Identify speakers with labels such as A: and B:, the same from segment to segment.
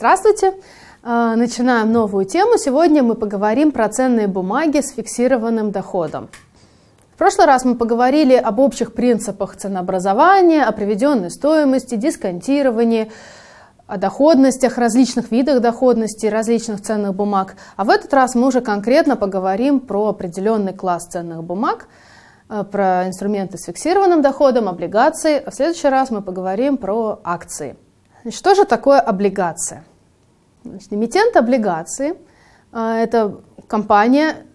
A: Здравствуйте! Э, начинаем новую тему. Сегодня мы поговорим про ценные бумаги с фиксированным доходом. В прошлый раз мы поговорили об общих принципах ценообразования, о приведенной стоимости, дисконтировании, о доходностях, различных видах доходности, различных ценных бумаг. А в этот раз мы уже конкретно поговорим про определенный класс ценных бумаг, э, про инструменты с фиксированным доходом, облигации. А в следующий раз мы поговорим про акции – Значит, что же такое облигация? Значит, эмитент облигации а, – это компания,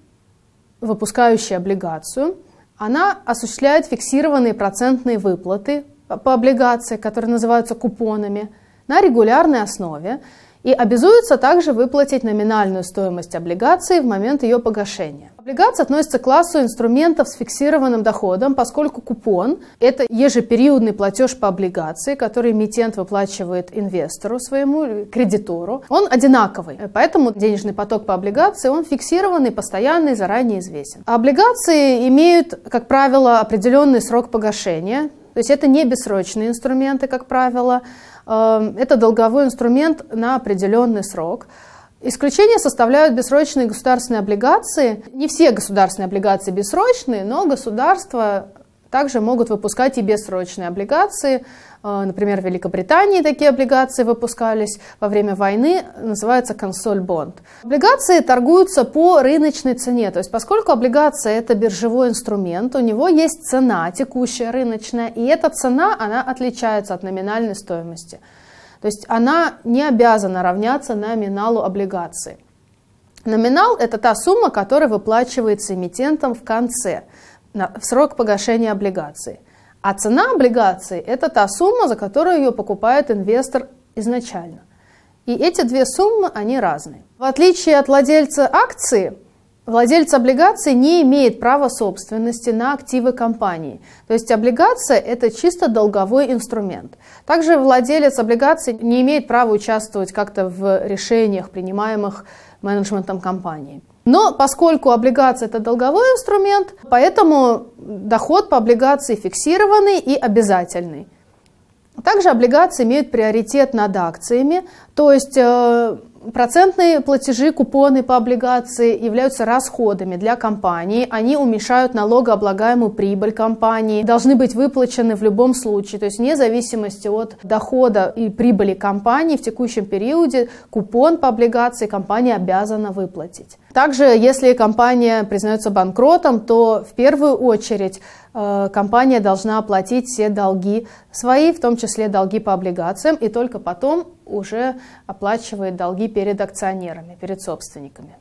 A: выпускающая облигацию. Она осуществляет фиксированные процентные выплаты по облигации, которые называются купонами, на регулярной основе и обязуется также выплатить номинальную стоимость облигации в момент ее погашения. Облигация относится к классу инструментов с фиксированным доходом, поскольку купон – это ежепериодный платеж по облигации, который эмитент выплачивает инвестору своему, кредитору. Он одинаковый, поэтому денежный поток по облигации, он фиксированный, постоянный, заранее известен. облигации имеют, как правило, определенный срок погашения, то есть это не бессрочные инструменты, как правило, Эм, это долговой инструмент на определенный срок. Исключение составляют бессрочные государственные облигации. Не все государственные облигации бессрочные, но государство также могут выпускать и бессрочные облигации. Э, например, в Великобритании такие облигации выпускались во время войны, называется консоль бонд. Облигации торгуются по рыночной цене, то есть поскольку облигация это биржевой инструмент, у него есть цена текущая рыночная, и эта цена, она отличается от номинальной стоимости. То есть она не обязана равняться номиналу облигации. Номинал – это та сумма, которая выплачивается эмитентом в конце в срок погашения облигации. А цена облигации – это та сумма, за которую ее покупает инвестор изначально. И эти две суммы, они разные. В отличие от владельца акции, владелец облигации не имеет права собственности на активы компании. То есть облигация – это чисто долговой инструмент. Также владелец облигации не имеет права участвовать как-то в решениях, принимаемых менеджментом компании. Но поскольку облигация это долговой инструмент, поэтому доход по облигации фиксированный и обязательный. Также облигации имеют приоритет над акциями, то есть э, Процентные платежи, купоны по облигации являются расходами для компании. Они уменьшают налогооблагаемую прибыль компании, должны быть выплачены в любом случае. То есть вне зависимости от дохода и прибыли компании в текущем периоде купон по облигации компания обязана выплатить. Также, если компания признается банкротом, то в первую очередь Э, компания должна оплатить все долги свои, в том числе долги по облигациям, и только потом уже оплачивает долги перед акционерами, перед собственниками.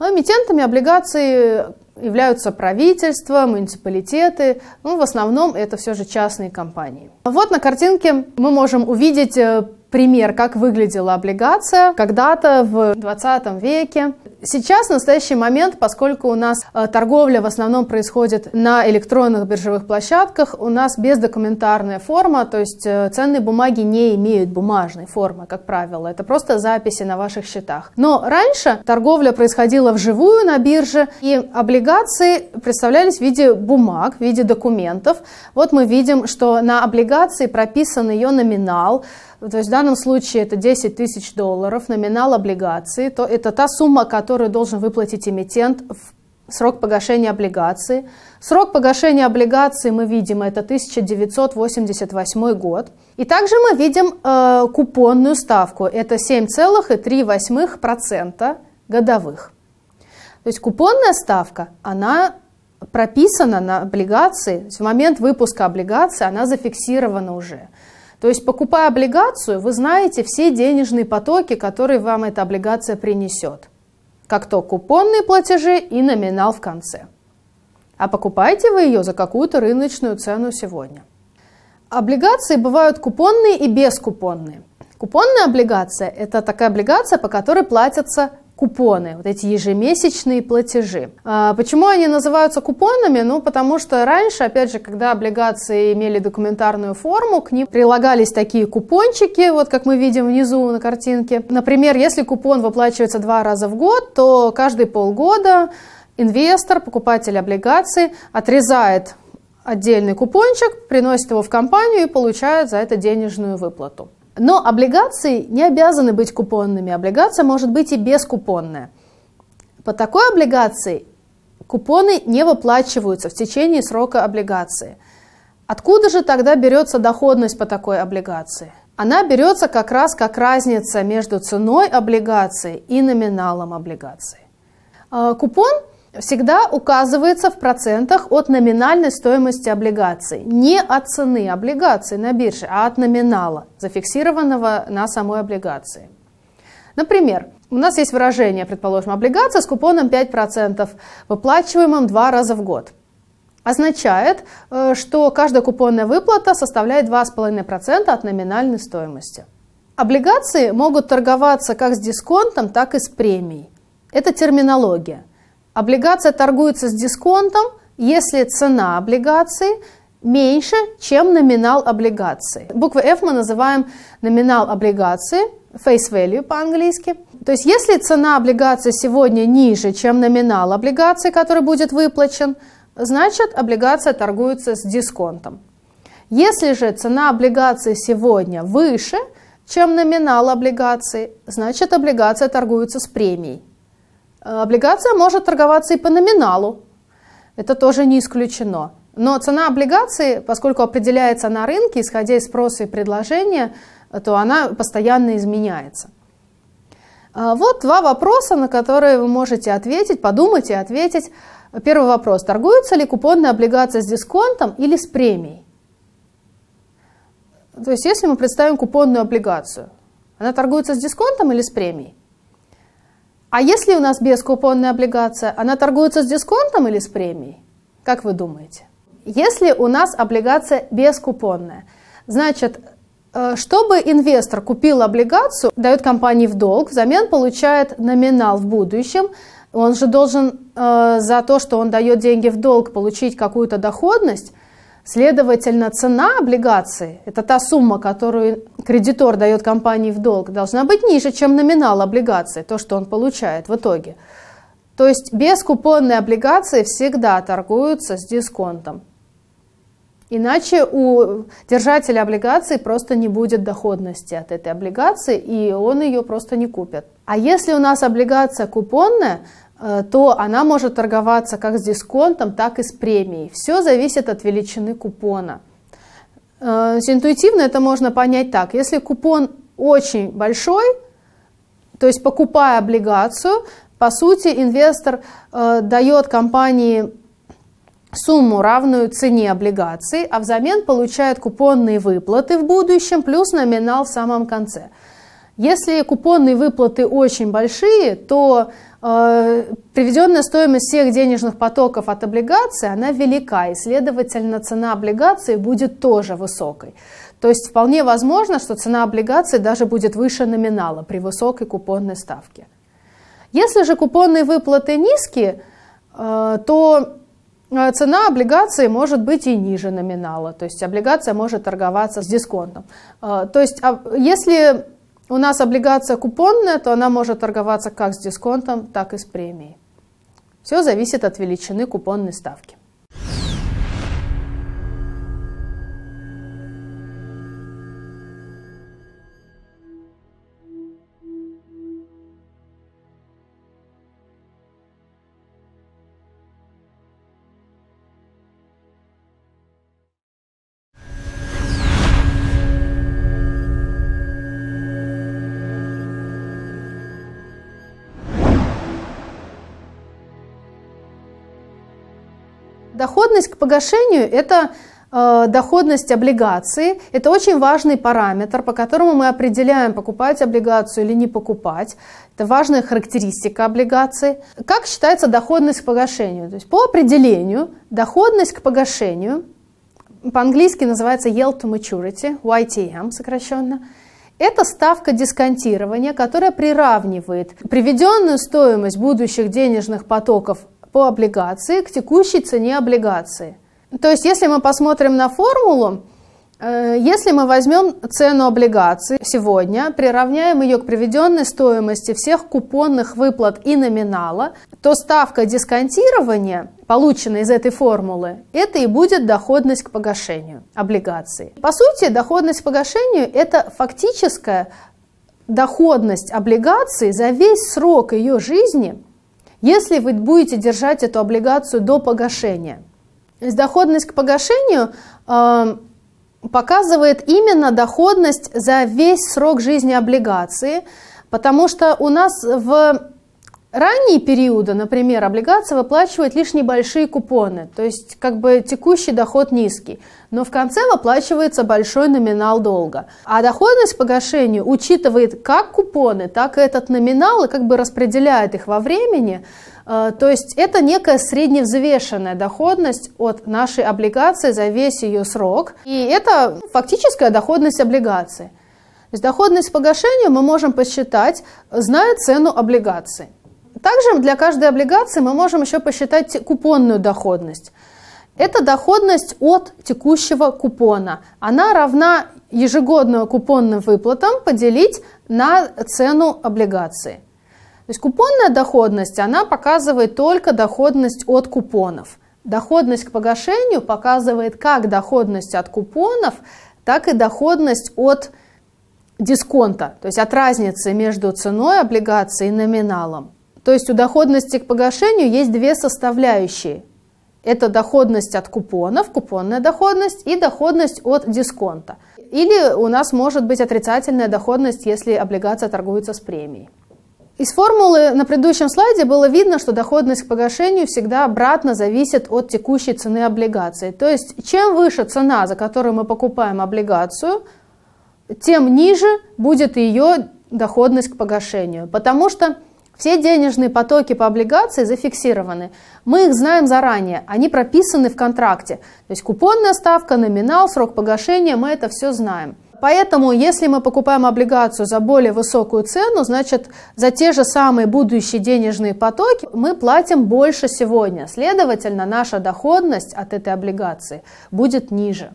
A: Но ну, эмитентами облигаций являются правительства, муниципалитеты, ну, в основном это все же частные компании. Вот на картинке мы можем увидеть э, пример, как выглядела облигация когда-то в 20 веке. Сейчас, в настоящий момент, поскольку у нас э, торговля в основном происходит на электронных биржевых площадках, у нас бездокументарная форма, то есть э, ценные бумаги не имеют бумажной формы, как правило. Это просто записи на ваших счетах. Но раньше торговля происходила вживую на бирже, и облигации представлялись в виде бумаг, в виде документов. Вот мы видим, что на облигации прописан ее номинал, ну, то есть в данном случае это 10 тысяч долларов, номинал облигации, то это та сумма, которую должен выплатить эмитент в срок погашения облигации. Срок погашения облигации мы видим, это 1988 год. И также мы видим э, купонную ставку, это 7,3% годовых. То есть купонная ставка, она прописана на облигации, в момент выпуска облигации она зафиксирована уже. То есть, покупая облигацию, вы знаете все денежные потоки, которые вам эта облигация принесет. Как то купонные платежи и номинал в конце. А покупаете вы ее за какую-то рыночную цену сегодня. Облигации бывают купонные и бескупонные. Купонная облигация – это такая облигация, по которой платятся купоны, вот эти ежемесячные платежи. А, почему они называются купонами? Ну, потому что раньше, опять же, когда облигации имели документарную форму, к ним прилагались такие купончики, вот как мы видим внизу на картинке. Например, если купон выплачивается два раза в год, то каждые полгода инвестор, покупатель облигаций отрезает отдельный купончик, приносит его в компанию и получает за это денежную выплату. Но облигации не обязаны быть купонными. Облигация может быть и бескупонная. По такой облигации купоны не выплачиваются в течение срока облигации. Откуда же тогда берется доходность по такой облигации? Она берется как раз как разница между ценой облигации и номиналом облигации. А, купон всегда указывается в процентах от номинальной стоимости облигаций, не от цены облигаций на бирже, а от номинала, зафиксированного на самой облигации. Например, у нас есть выражение, предположим, облигация с купоном 5%, выплачиваемым два раза в год. Означает, э, что каждая купонная выплата составляет 2,5% от номинальной стоимости. Облигации могут торговаться как с дисконтом, так и с премией. Это терминология – Облигация торгуется с дисконтом, если цена облигации меньше, чем номинал облигации. Буквы F мы называем номинал облигации, face value по-английски. То есть если цена облигации сегодня ниже, чем номинал облигации, который будет выплачен, значит облигация торгуется с дисконтом. Если же цена облигации сегодня выше, чем номинал облигации, значит облигация торгуется с премией. Э, облигация может торговаться и по номиналу. Это тоже не исключено. Но цена облигации, поскольку определяется на рынке, исходя из спроса и предложения, то она постоянно изменяется. Э, вот два вопроса, на которые вы можете ответить, подумать и ответить. Первый вопрос. Торгуется ли купонная облигация с дисконтом или с премией? То есть если мы представим купонную облигацию, она торгуется с дисконтом или с премией? А если у нас бескупонная облигация, она торгуется с дисконтом или с премией? Как вы думаете? Если у нас облигация бескупонная, значит, э, чтобы инвестор купил облигацию, дает компании в долг, взамен получает номинал в будущем, он же должен э, за то, что он дает деньги в долг, получить какую-то доходность. Следовательно, цена облигации, это та сумма, которую кредитор дает компании в долг, должна быть ниже, чем номинал облигации, то, что он получает в итоге. То есть бескупонные облигации всегда торгуются с дисконтом. Иначе у держателя облигации просто не будет доходности от этой облигации, и он ее просто не купит. А если у нас облигация купонная, Э, то она может торговаться как с дисконтом, так и с премией. Все зависит от величины купона. Э, интуитивно это можно понять так. Если купон очень большой, то есть покупая облигацию, по сути инвестор э, дает компании сумму, равную цене облигации, а взамен получает купонные выплаты в будущем плюс номинал в самом конце – если купонные выплаты очень большие, то э, приведенная стоимость всех денежных потоков от облигаций, она велика, и, следовательно, цена облигации будет тоже высокой. То есть вполне возможно, что цена облигации даже будет выше номинала при высокой купонной ставке. Если же купонные выплаты низкие, э, то э, цена облигации может быть и ниже номинала, то есть облигация может торговаться с дисконтом. Э, то есть а, если у нас облигация купонная, то она может торговаться как с дисконтом, так и с премией. Все зависит от величины купонной ставки. доходность к погашению – это э, доходность облигации. Это очень важный параметр, по которому мы определяем, покупать облигацию или не покупать. Это важная характеристика облигации Как считается доходность к погашению? То есть по определению доходность к погашению по-английски называется Yield to Maturity, YTM сокращенно, это ставка дисконтирования, которая приравнивает приведенную стоимость будущих денежных потоков по облигации к текущей цене облигации. То есть если мы посмотрим на формулу, э, если мы возьмем цену облигации сегодня, приравняем ее к приведенной стоимости всех купонных выплат и номинала, то ставка дисконтирования, полученная из этой формулы, это и будет доходность к погашению облигации. По сути, доходность к погашению – это фактическая доходность облигации за весь срок ее жизни – если вы будете держать эту облигацию до погашения, доходность к погашению э, показывает именно доходность за весь срок жизни облигации, потому что у нас в ранние периоды, например, облигация выплачивает лишь небольшие купоны, то есть как бы текущий доход низкий но в конце выплачивается большой номинал долга. А доходность погашению учитывает как купоны, так и этот номинал и как бы распределяет их во времени. Э, то есть это некая средневзвешенная доходность от нашей облигации за весь ее срок. И это фактическая доходность облигации. То есть доходность погашению мы можем посчитать, зная цену облигации. Также для каждой облигации мы можем еще посчитать купонную доходность. Это доходность от текущего купона. Она равна ежегодную купонным выплатам поделить на цену облигации. То есть купонная доходность, она показывает только доходность от купонов. Доходность к погашению показывает как доходность от купонов, так и доходность от дисконта, то есть от разницы между ценой облигации и номиналом. То есть у доходности к погашению есть две составляющие. Это доходность от купонов, купонная доходность и доходность от дисконта. Или у нас может быть отрицательная доходность, если облигация торгуется с премией. Из формулы на предыдущем слайде было видно, что доходность к погашению всегда обратно зависит от текущей цены облигации. То есть чем выше цена, за которую мы покупаем облигацию, тем ниже будет ее доходность к погашению. Потому что все денежные потоки по облигации зафиксированы. Мы их знаем заранее, они прописаны в контракте. То есть купонная ставка, номинал, срок погашения, мы это все знаем. Поэтому, если мы покупаем облигацию за более высокую цену, значит, за те же самые будущие денежные потоки мы платим больше сегодня. Следовательно, наша доходность от этой облигации будет ниже.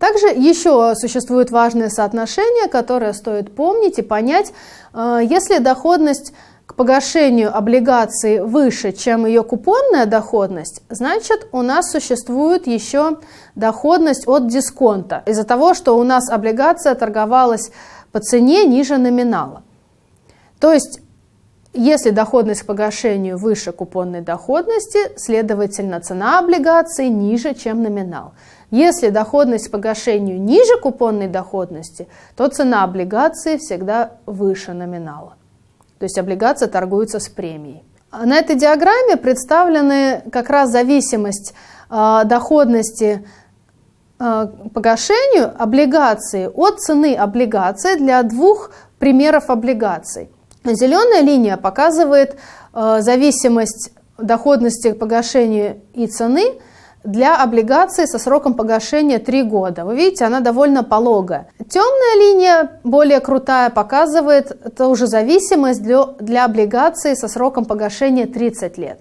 A: Также еще существует важное соотношение, которое стоит помнить и понять. Э, если доходность погашению облигации выше, чем ее купонная доходность, значит у нас существует еще доходность от дисконта из-за того, что у нас облигация торговалась по цене ниже номинала. То есть если доходность к погашению выше купонной доходности, следовательно, цена облигации ниже, чем номинал. Если доходность к погашению ниже купонной доходности, то цена облигации всегда выше номинала. То есть облигация торгуется с премией. А на этой диаграмме представлены как раз зависимость а, доходности а, погашению облигации от цены облигации для двух примеров облигаций. Зеленая линия показывает зависимость доходности погашению и цены – для облигации со сроком погашения 3 года. Вы видите, она довольно пологая. Темная линия, более крутая, показывает это уже зависимость для, для облигации со сроком погашения 30 лет.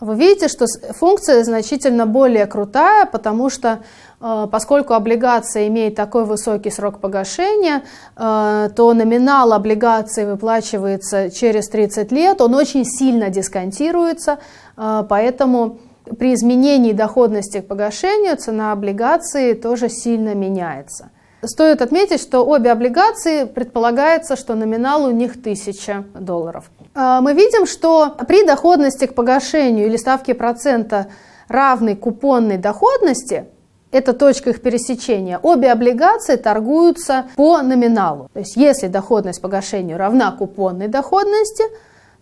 A: Вы видите, что функция значительно более крутая, потому что э, поскольку облигация имеет такой высокий срок погашения, э, то номинал облигации выплачивается через 30 лет, он очень сильно дисконтируется, э, поэтому при изменении доходности к погашению цена облигации тоже сильно меняется. Стоит отметить, что обе облигации предполагается, что номинал у них 1000 долларов. А, мы видим, что при доходности к погашению или ставке процента равной купонной доходности, это точка их пересечения, обе облигации торгуются по номиналу. То есть если доходность погашению равна купонной доходности –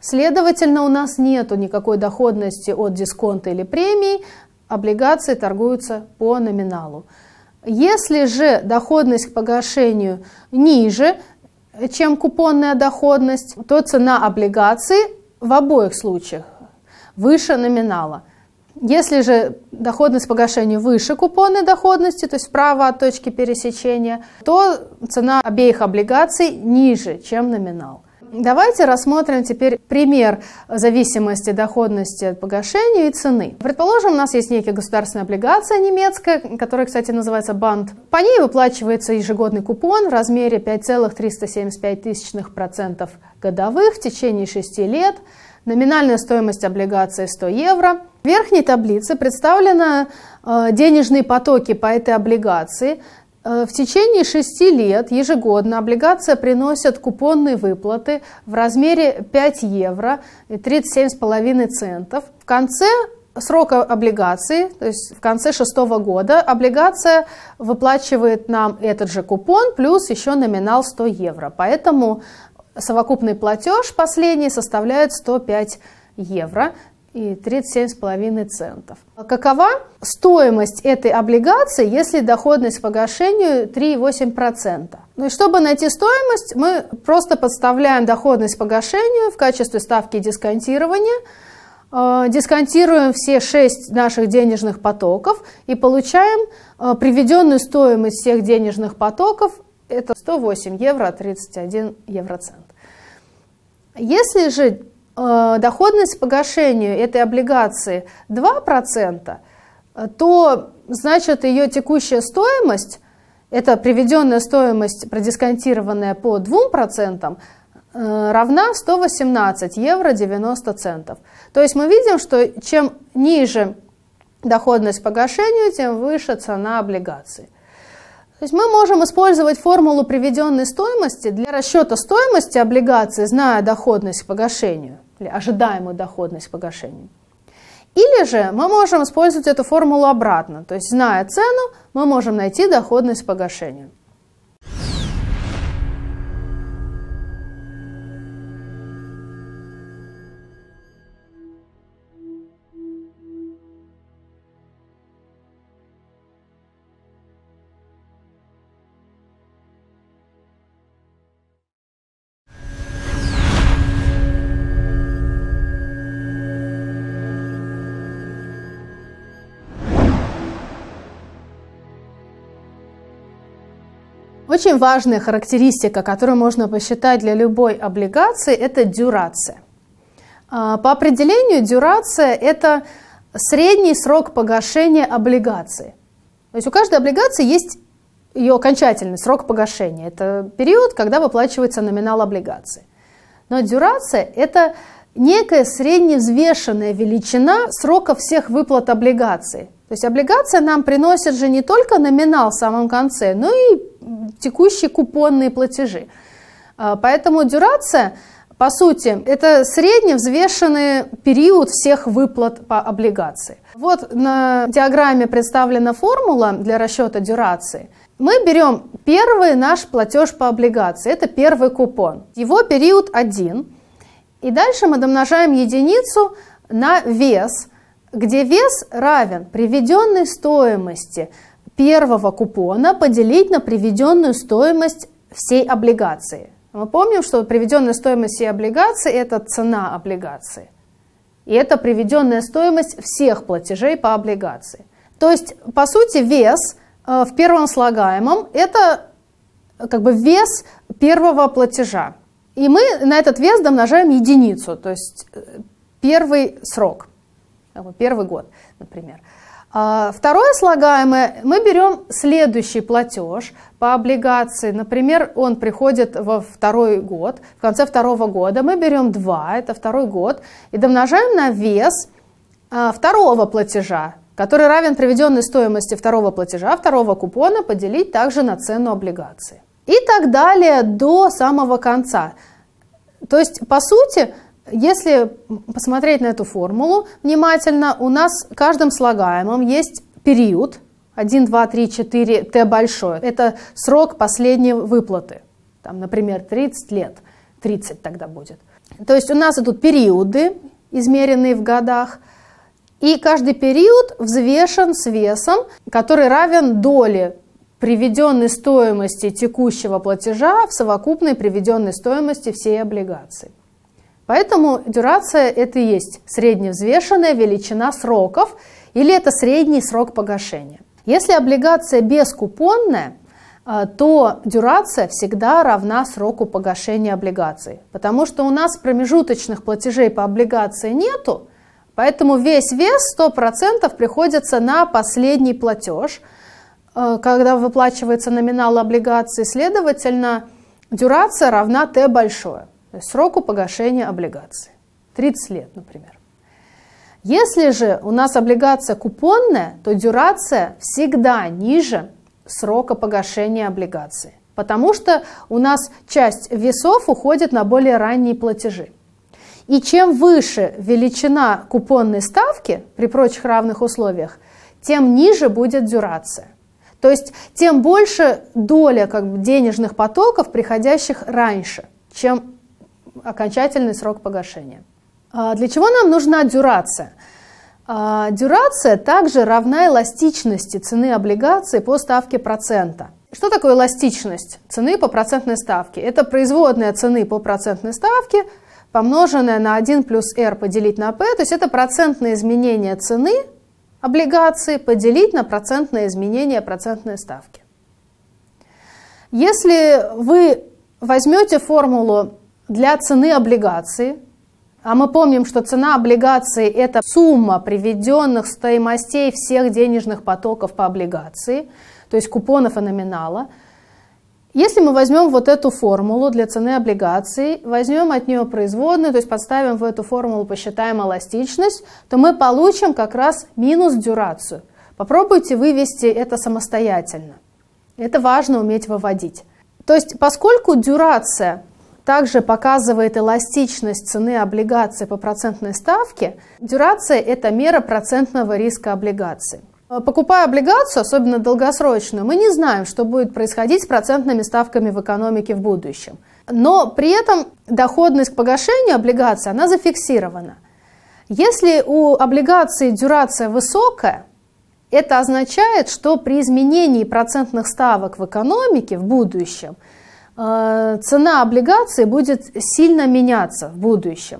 A: Следовательно, у нас нет никакой доходности от дисконта или премии. облигации торгуются по номиналу. Если же доходность к погашению ниже, чем купонная доходность, то цена облигаций в обоих случаях выше номинала. Если же доходность погашения выше купонной доходности, то есть справа от точки пересечения, то цена обеих облигаций ниже, чем номинал. Давайте рассмотрим теперь пример зависимости доходности от погашения и цены. Предположим, у нас есть некая государственная облигация немецкая, которая, кстати, называется банд. По ней выплачивается ежегодный купон в размере 5,375% годовых в течение 6 лет. Номинальная стоимость облигации 100 евро. В верхней таблице представлены э, денежные потоки по этой облигации Э, в течение шести лет ежегодно облигация приносит купонные выплаты в размере 5 евро и 37,5 центов. В конце срока облигации, то есть в конце шестого года, облигация выплачивает нам этот же купон плюс еще номинал 100 евро. Поэтому совокупный платеж последний составляет 105 евро и с половиной центов. Какова стоимость этой облигации, если доходность погашению 3,8%? Ну и чтобы найти стоимость, мы просто подставляем доходность погашению в качестве ставки дисконтирования, э, дисконтируем все 6 наших денежных потоков и получаем э, приведенную стоимость всех денежных потоков, это 108 евро 31 евроцент. Если же Э, доходность погашению этой облигации 2%, то значит ее текущая стоимость, это приведенная стоимость, продисконтированная по 2%, э, равна 118 евро 90 центов. То есть мы видим, что чем ниже доходность погашению, тем выше цена облигации. То есть мы можем использовать формулу приведенной стоимости для расчета стоимости облигации, зная доходность к погашению или ожидаемую доходность погашения. Или же мы можем использовать эту формулу обратно, то есть зная цену, мы можем найти доходность погашения. Очень важная характеристика, которую можно посчитать для любой облигации, это дюрация. А, по определению дюрация – это средний срок погашения облигации. То есть у каждой облигации есть ее окончательный срок погашения. Это период, когда выплачивается номинал облигации. Но дюрация – это некая средневзвешенная величина срока всех выплат облигаций. То есть облигация нам приносит же не только номинал в самом конце, но и текущие купонные платежи. А, поэтому дюрация, по сути, это средневзвешенный период всех выплат по облигации. Вот на диаграмме представлена формула для расчета дюрации. Мы берем первый наш платеж по облигации, это первый купон. Его период 1. И дальше мы домножаем единицу на вес – где вес равен приведенной стоимости первого купона поделить на приведенную стоимость всей облигации. Мы помним, что приведенная стоимость всей облигации – это цена облигации. И это приведенная стоимость всех платежей по облигации. То есть, по сути, вес э, в первом слагаемом – это как бы вес первого платежа. И мы на этот вес домножаем единицу, то есть э, первый срок – первый год, например. А, второе слагаемое, мы берем следующий платеж по облигации, например, он приходит во второй год, в конце второго года, мы берем 2, это второй год, и домножаем на вес а, второго платежа, который равен приведенной стоимости второго платежа, второго купона, поделить также на цену облигации. И так далее до самого конца. То есть, по сути, если посмотреть на эту формулу внимательно, у нас каждым слагаемым есть период 1, 2, 3, 4, Т большое. Это срок последней выплаты. Там, например, 30 лет. 30 тогда будет. То есть у нас идут периоды, измеренные в годах, и каждый период взвешен с весом, который равен доле приведенной стоимости текущего платежа в совокупной приведенной стоимости всей облигации. Поэтому дюрация это и есть средневзвешенная величина сроков или это средний срок погашения. Если облигация бескупонная, а, то дюрация всегда равна сроку погашения облигации, потому что у нас промежуточных платежей по облигации нету, поэтому весь вес 100% приходится на последний платеж, а, когда выплачивается номинал облигации, следовательно, дюрация равна Т большое сроку погашения облигации. 30 лет, например. Если же у нас облигация купонная, то дюрация всегда ниже срока погашения облигации, потому что у нас часть весов уходит на более ранние платежи. И чем выше величина купонной ставки при прочих равных условиях, тем ниже будет дюрация. То есть тем больше доля как бы, денежных потоков, приходящих раньше, чем окончательный срок погашения. А для чего нам нужна дюрация? А дюрация также равна эластичности цены облигации по ставке процента. Что такое эластичность цены по процентной ставке? Это производная цены по процентной ставке, помноженная на 1 плюс R поделить на P, то есть это процентное изменение цены облигации поделить на процентное изменение процентной ставки. Если вы возьмете формулу для цены облигации, а мы помним, что цена облигации – это сумма приведенных стоимостей всех денежных потоков по облигации, то есть купонов и номинала. Если мы возьмем вот эту формулу для цены облигаций, возьмем от нее производную, то есть подставим в эту формулу, посчитаем эластичность, то мы получим как раз минус дюрацию. Попробуйте вывести это самостоятельно. Это важно уметь выводить. То есть поскольку дюрация также показывает эластичность цены облигации по процентной ставке. Дюрация – это мера процентного риска облигации. Покупая облигацию, особенно долгосрочную, мы не знаем, что будет происходить с процентными ставками в экономике в будущем. Но при этом доходность к погашению облигаций, она зафиксирована. Если у облигации дюрация высокая, это означает, что при изменении процентных ставок в экономике в будущем – Э, цена облигации будет сильно меняться в будущем.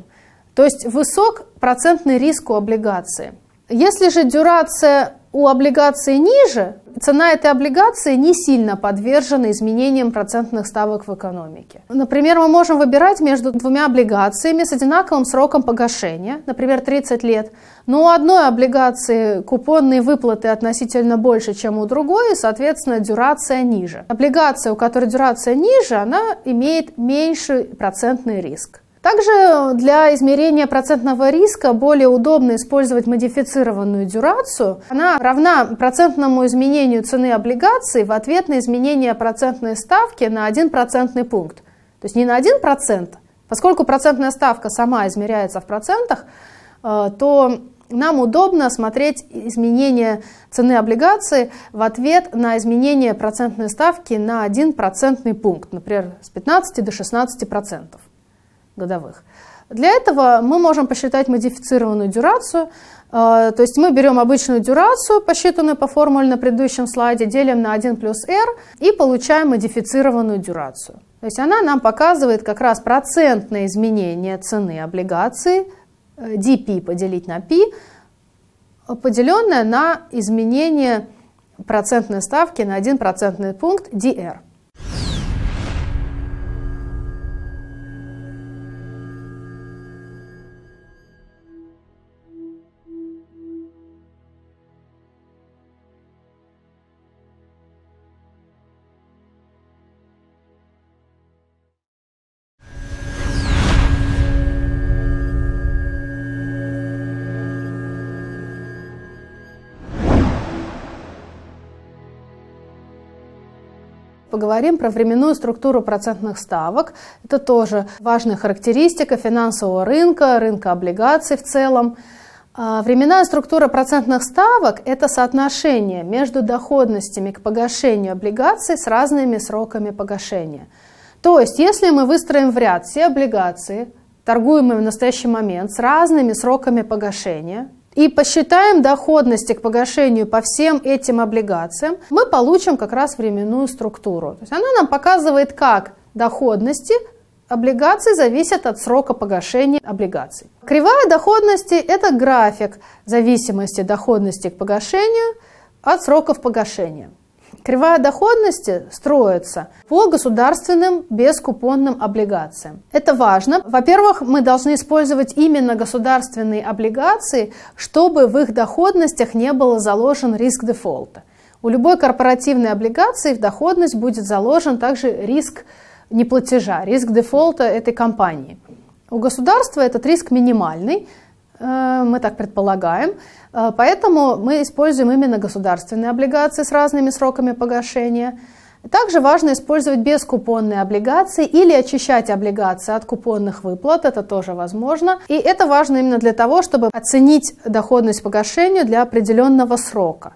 A: То есть высок процентный риск у облигации. Если же дюрация у облигации ниже, цена этой облигации не сильно подвержена изменениям процентных ставок в экономике. Например, мы можем выбирать между двумя облигациями с одинаковым сроком погашения, например, 30 лет, но у одной облигации купонные выплаты относительно больше, чем у другой, и, соответственно, дюрация ниже. Облигация, у которой дюрация ниже, она имеет меньший процентный риск. Также для измерения процентного риска более удобно использовать модифицированную дюрацию. Она равна процентному изменению цены облигаций в ответ на изменение процентной ставки на 1 процентный пункт. То есть не на 1%, поскольку процентная ставка сама измеряется в процентах, э, то нам удобно смотреть изменение цены облигации в ответ на изменение процентной ставки на 1 процентный пункт, например, с 15 до 16 процентов годовых. Для этого мы можем посчитать модифицированную дюрацию. Э, то есть мы берем обычную дюрацию, посчитанную по формуле на предыдущем слайде, делим на 1 плюс r и получаем модифицированную дюрацию. То есть она нам показывает как раз процентное изменение цены облигации э, dp поделить на p, поделенное на изменение процентной ставки на 1 процентный пункт dr. поговорим про временную структуру процентных ставок. Это тоже важная характеристика финансового рынка, рынка облигаций в целом. А, временная структура процентных ставок – это соотношение между доходностями к погашению облигаций с разными сроками погашения. То есть, если мы выстроим в ряд все облигации, торгуемые в настоящий момент, с разными сроками погашения, и посчитаем доходности к погашению по всем этим облигациям, мы получим как раз временную структуру. То есть она нам показывает, как доходности облигаций зависят от срока погашения облигаций. Кривая доходности – это график зависимости доходности к погашению от сроков погашения. Кривая доходности строится по государственным бескупонным облигациям. Это важно. Во-первых, мы должны использовать именно государственные облигации, чтобы в их доходностях не был заложен риск дефолта. У любой корпоративной облигации в доходность будет заложен также риск неплатежа, риск дефолта этой компании. У государства этот риск минимальный, э, мы так предполагаем, а, поэтому мы используем именно государственные облигации с разными сроками погашения. Также важно использовать бескупонные облигации или очищать облигации от купонных выплат, это тоже возможно. И это важно именно для того, чтобы оценить доходность погашения для определенного срока.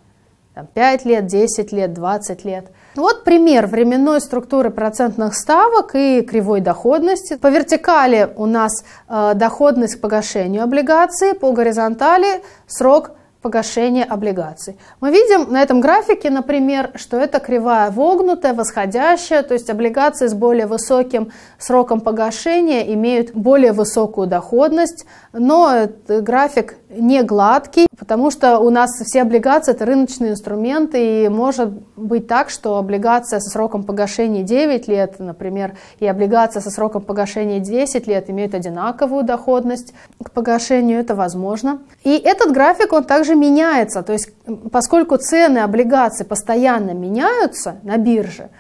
A: Там 5 лет, 10 лет, 20 лет – ну вот пример временной структуры процентных ставок и кривой доходности. По вертикали у нас э, доходность к погашению облигаций, по горизонтали срок погашения облигаций. Мы видим на этом графике, например, что это кривая вогнутая, восходящая, то есть облигации с более высоким сроком погашения имеют более высокую доходность, но график не гладкий, потому что у нас все облигации — это рыночные инструменты, и может быть так, что облигация со сроком погашения 9 лет, например, и облигация со сроком погашения 10 лет имеют одинаковую доходность к погашению, это возможно. И этот график, он также меняется, то есть поскольку цены облигаций постоянно меняются на бирже,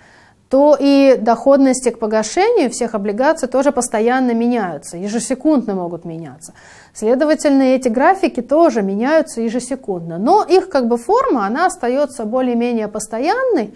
A: то и доходности к погашению всех облигаций тоже постоянно меняются, ежесекундно могут меняться. Следовательно, эти графики тоже меняются ежесекундно. Но их как бы форма, она остается более-менее постоянной,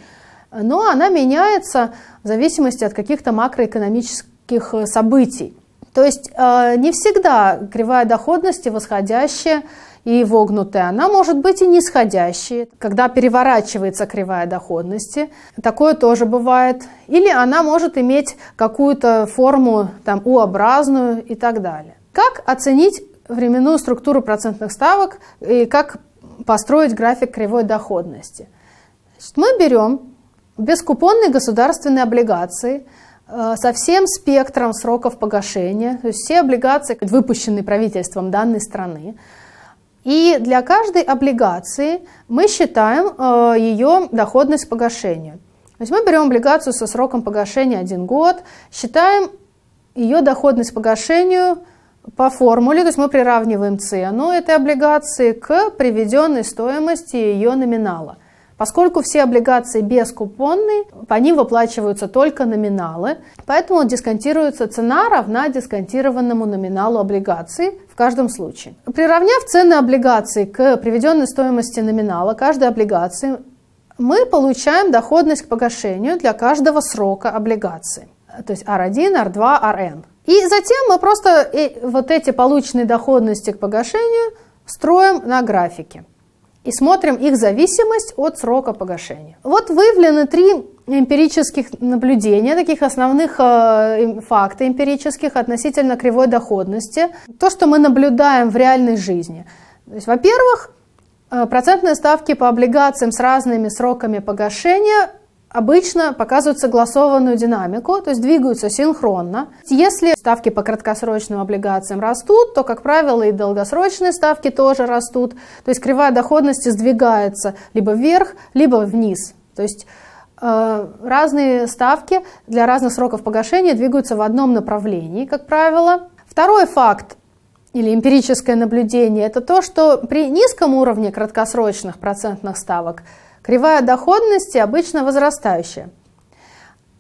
A: но она меняется в зависимости от каких-то макроэкономических э, событий. То есть э, не всегда кривая доходности восходящая и вогнутая, она может быть и нисходящей, когда переворачивается кривая доходности, такое тоже бывает, или она может иметь какую-то форму там U-образную и так далее. Как оценить временную структуру процентных ставок и как построить график кривой доходности? Значит, мы берем бескупонные государственные облигации, э, со всем спектром сроков погашения, то есть все облигации, выпущенные правительством данной страны. И для каждой облигации мы считаем э, ее доходность погашения. То есть мы берем облигацию со сроком погашения 1 год, считаем ее доходность погашению по формуле, то есть мы приравниваем цену этой облигации к приведенной стоимости ее номинала. Поскольку все облигации бескупонные, по ним выплачиваются только номиналы, поэтому дисконтируется цена равна дисконтированному номиналу облигации в каждом случае. Приравняв цены облигаций к приведенной стоимости номинала каждой облигации, мы получаем доходность к погашению для каждого срока облигации, то есть R1, R2, Rn. И затем мы просто вот эти полученные доходности к погашению строим на графике и смотрим их зависимость от срока погашения. Вот выявлены три эмпирических наблюдения, таких основных э, эм, факта эмпирических относительно кривой доходности, то, что мы наблюдаем в реальной жизни. То есть, во-первых, э, процентные ставки по облигациям с разными сроками погашения обычно показывают согласованную динамику, то есть двигаются синхронно. Если ставки по краткосрочным облигациям растут, то, как правило, и долгосрочные ставки тоже растут. То есть кривая доходности сдвигается либо вверх, либо вниз. То есть э, разные ставки для разных сроков погашения двигаются в одном направлении, как правило. Второй факт или эмпирическое наблюдение, это то, что при низком уровне краткосрочных процентных ставок Кривая доходности обычно возрастающая.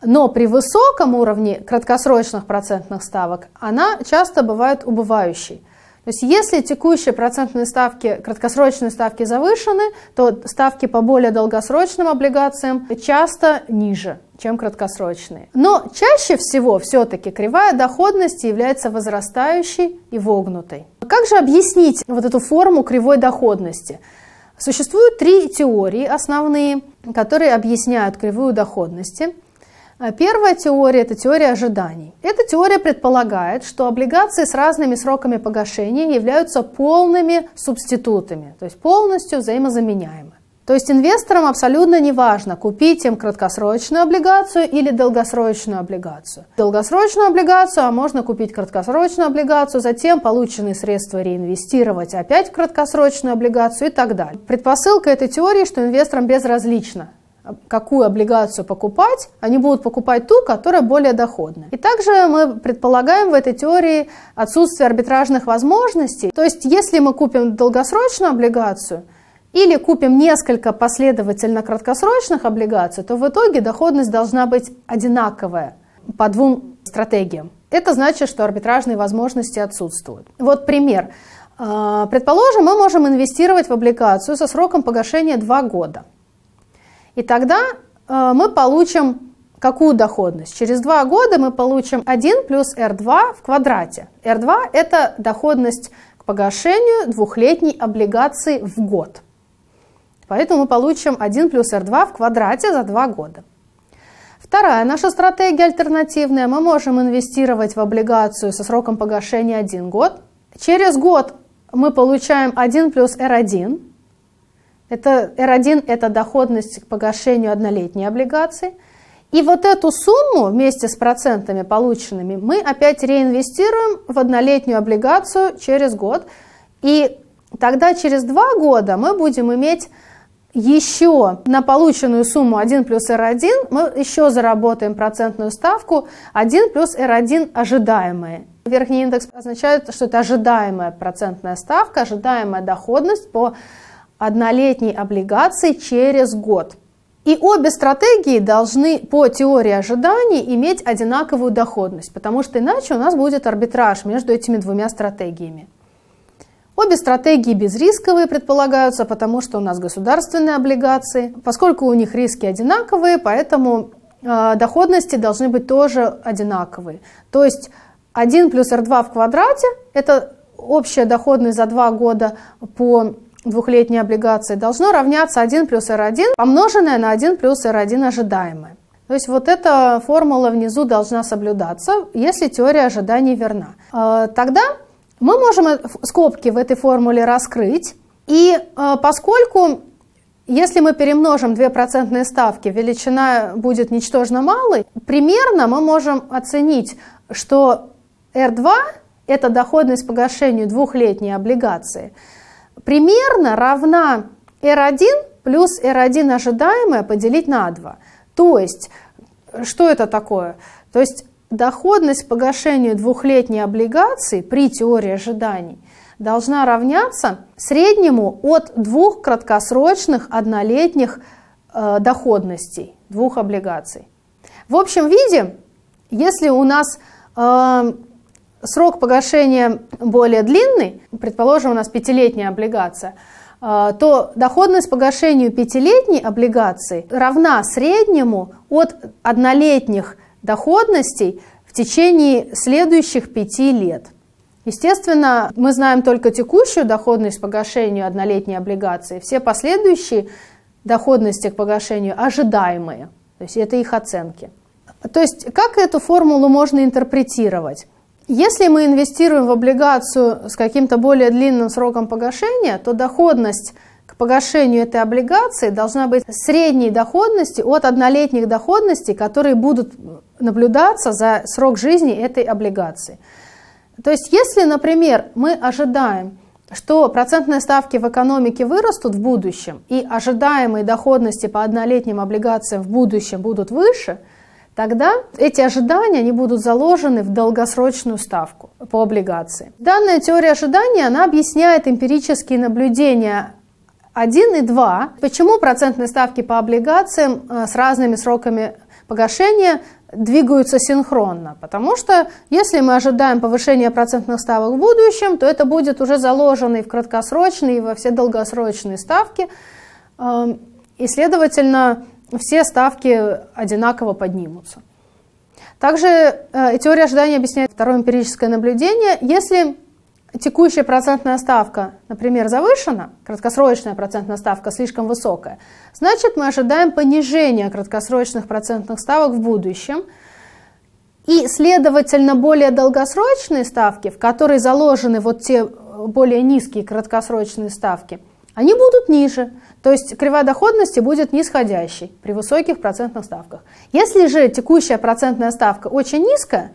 A: Но при высоком уровне краткосрочных процентных ставок она часто бывает убывающей. То есть если текущие процентные ставки, краткосрочные ставки завышены, то ставки по более долгосрочным облигациям часто ниже, чем краткосрочные. Но чаще всего все-таки кривая доходности является возрастающей и вогнутой. Как же объяснить вот эту форму кривой доходности? Существуют три теории основные, которые объясняют кривую доходности. Э, первая теория – это теория ожиданий. Эта теория предполагает, что облигации с разными сроками погашения являются полными субститутами, то есть полностью взаимозаменяемы. То есть инвесторам абсолютно не важно, купить им краткосрочную облигацию или долгосрочную облигацию. Долгосрочную облигацию, а можно купить краткосрочную облигацию, затем полученные средства реинвестировать опять в краткосрочную облигацию и так далее. Предпосылка этой теории, что инвесторам безразлично, какую облигацию покупать, они будут покупать ту, которая более доходная. И также мы предполагаем в этой теории отсутствие арбитражных возможностей. То есть, если мы купим долгосрочную облигацию – или купим несколько последовательно краткосрочных облигаций, то в итоге доходность должна быть одинаковая по двум стратегиям. Это значит, что арбитражные возможности отсутствуют. Вот пример. А, предположим, мы можем инвестировать в облигацию со сроком погашения 2 года. И тогда а, мы получим какую доходность? Через 2 года мы получим 1 плюс R2 в квадрате. R2 – это доходность к погашению двухлетней облигации в год. Поэтому мы получим 1 плюс R2 в квадрате за 2 года. Вторая наша стратегия альтернативная. Мы можем инвестировать в облигацию со сроком погашения 1 год. Через год мы получаем 1 плюс R1. Это R1 – это доходность к погашению однолетней облигации. И вот эту сумму вместе с процентами полученными мы опять реинвестируем в однолетнюю облигацию через год. И тогда через два года мы будем иметь еще на полученную сумму 1 плюс R1 мы еще заработаем процентную ставку 1 плюс R1 ожидаемые. Верхний индекс означает, что это ожидаемая процентная ставка, ожидаемая доходность по однолетней облигации через год. И обе стратегии должны по теории ожиданий иметь одинаковую доходность, потому что иначе у нас будет арбитраж между этими двумя стратегиями. Обе стратегии безрисковые предполагаются, потому что у нас государственные облигации. Поскольку у них риски одинаковые, поэтому э, доходности должны быть тоже одинаковые. То есть 1 плюс R2 в квадрате – это общая доходность за 2 года по двухлетней облигации должно равняться 1 плюс R1, помноженное на 1 плюс R1 ожидаемое. То есть вот эта формула внизу должна соблюдаться, если теория ожиданий верна. Э, тогда мы можем э, скобки в этой формуле раскрыть, и э, поскольку если мы перемножим две процентные ставки, величина будет ничтожно малой, примерно мы можем оценить, что R2 – это доходность погашению двухлетней облигации, примерно равна R1 плюс R1 ожидаемое поделить на 2. То есть, что это такое? То есть доходность погашения двухлетней облигации при теории ожиданий должна равняться среднему от двух краткосрочных однолетних э, доходностей двух облигаций. В общем виде, если у нас э, срок погашения более длинный, предположим, у нас пятилетняя облигация, э, то доходность погашению пятилетней облигации равна среднему от однолетних доходностей в течение следующих пяти лет. Естественно, мы знаем только текущую доходность к погашению однолетней облигации. Все последующие доходности к погашению ожидаемые. То есть это их оценки. То есть как эту формулу можно интерпретировать? Если мы инвестируем в облигацию с каким-то более длинным сроком погашения, то доходность к погашению этой облигации должна быть средней доходности от однолетних доходностей, которые будут наблюдаться за срок жизни этой облигации. То есть если, например, мы ожидаем, что процентные ставки в экономике вырастут в будущем и ожидаемые доходности по однолетним облигациям в будущем будут выше, тогда эти ожидания не будут заложены в долгосрочную ставку по облигации. Данная теория ожидания она объясняет эмпирические наблюдения 1 и 2. Почему процентные ставки по облигациям э, с разными сроками погашения двигаются синхронно, потому что если мы ожидаем повышения процентных ставок в будущем, то это будет уже заложено и в краткосрочные, и во все долгосрочные ставки, эм, и, следовательно, все ставки одинаково поднимутся. Также э, теория ожидания объясняет второе эмпирическое наблюдение. Если текущая процентная ставка, например, завышена, краткосрочная процентная ставка слишком высокая, значит мы ожидаем понижения краткосрочных процентных ставок в будущем. И, следовательно, более долгосрочные ставки, в которые заложены вот те э, более низкие краткосрочные ставки, они будут ниже, то есть кривая доходности будет нисходящей при высоких процентных ставках. Если же текущая процентная ставка очень низкая,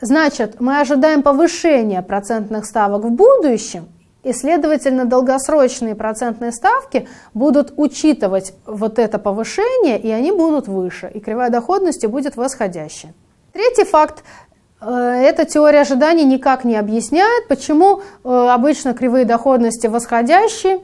A: Значит, мы ожидаем повышения процентных ставок в будущем, и, следовательно, долгосрочные процентные ставки будут учитывать вот это повышение, и они будут выше, и кривая доходности будет восходящая. Третий факт э, эта теория ожиданий никак не объясняет, почему э, обычно кривые доходности восходящие,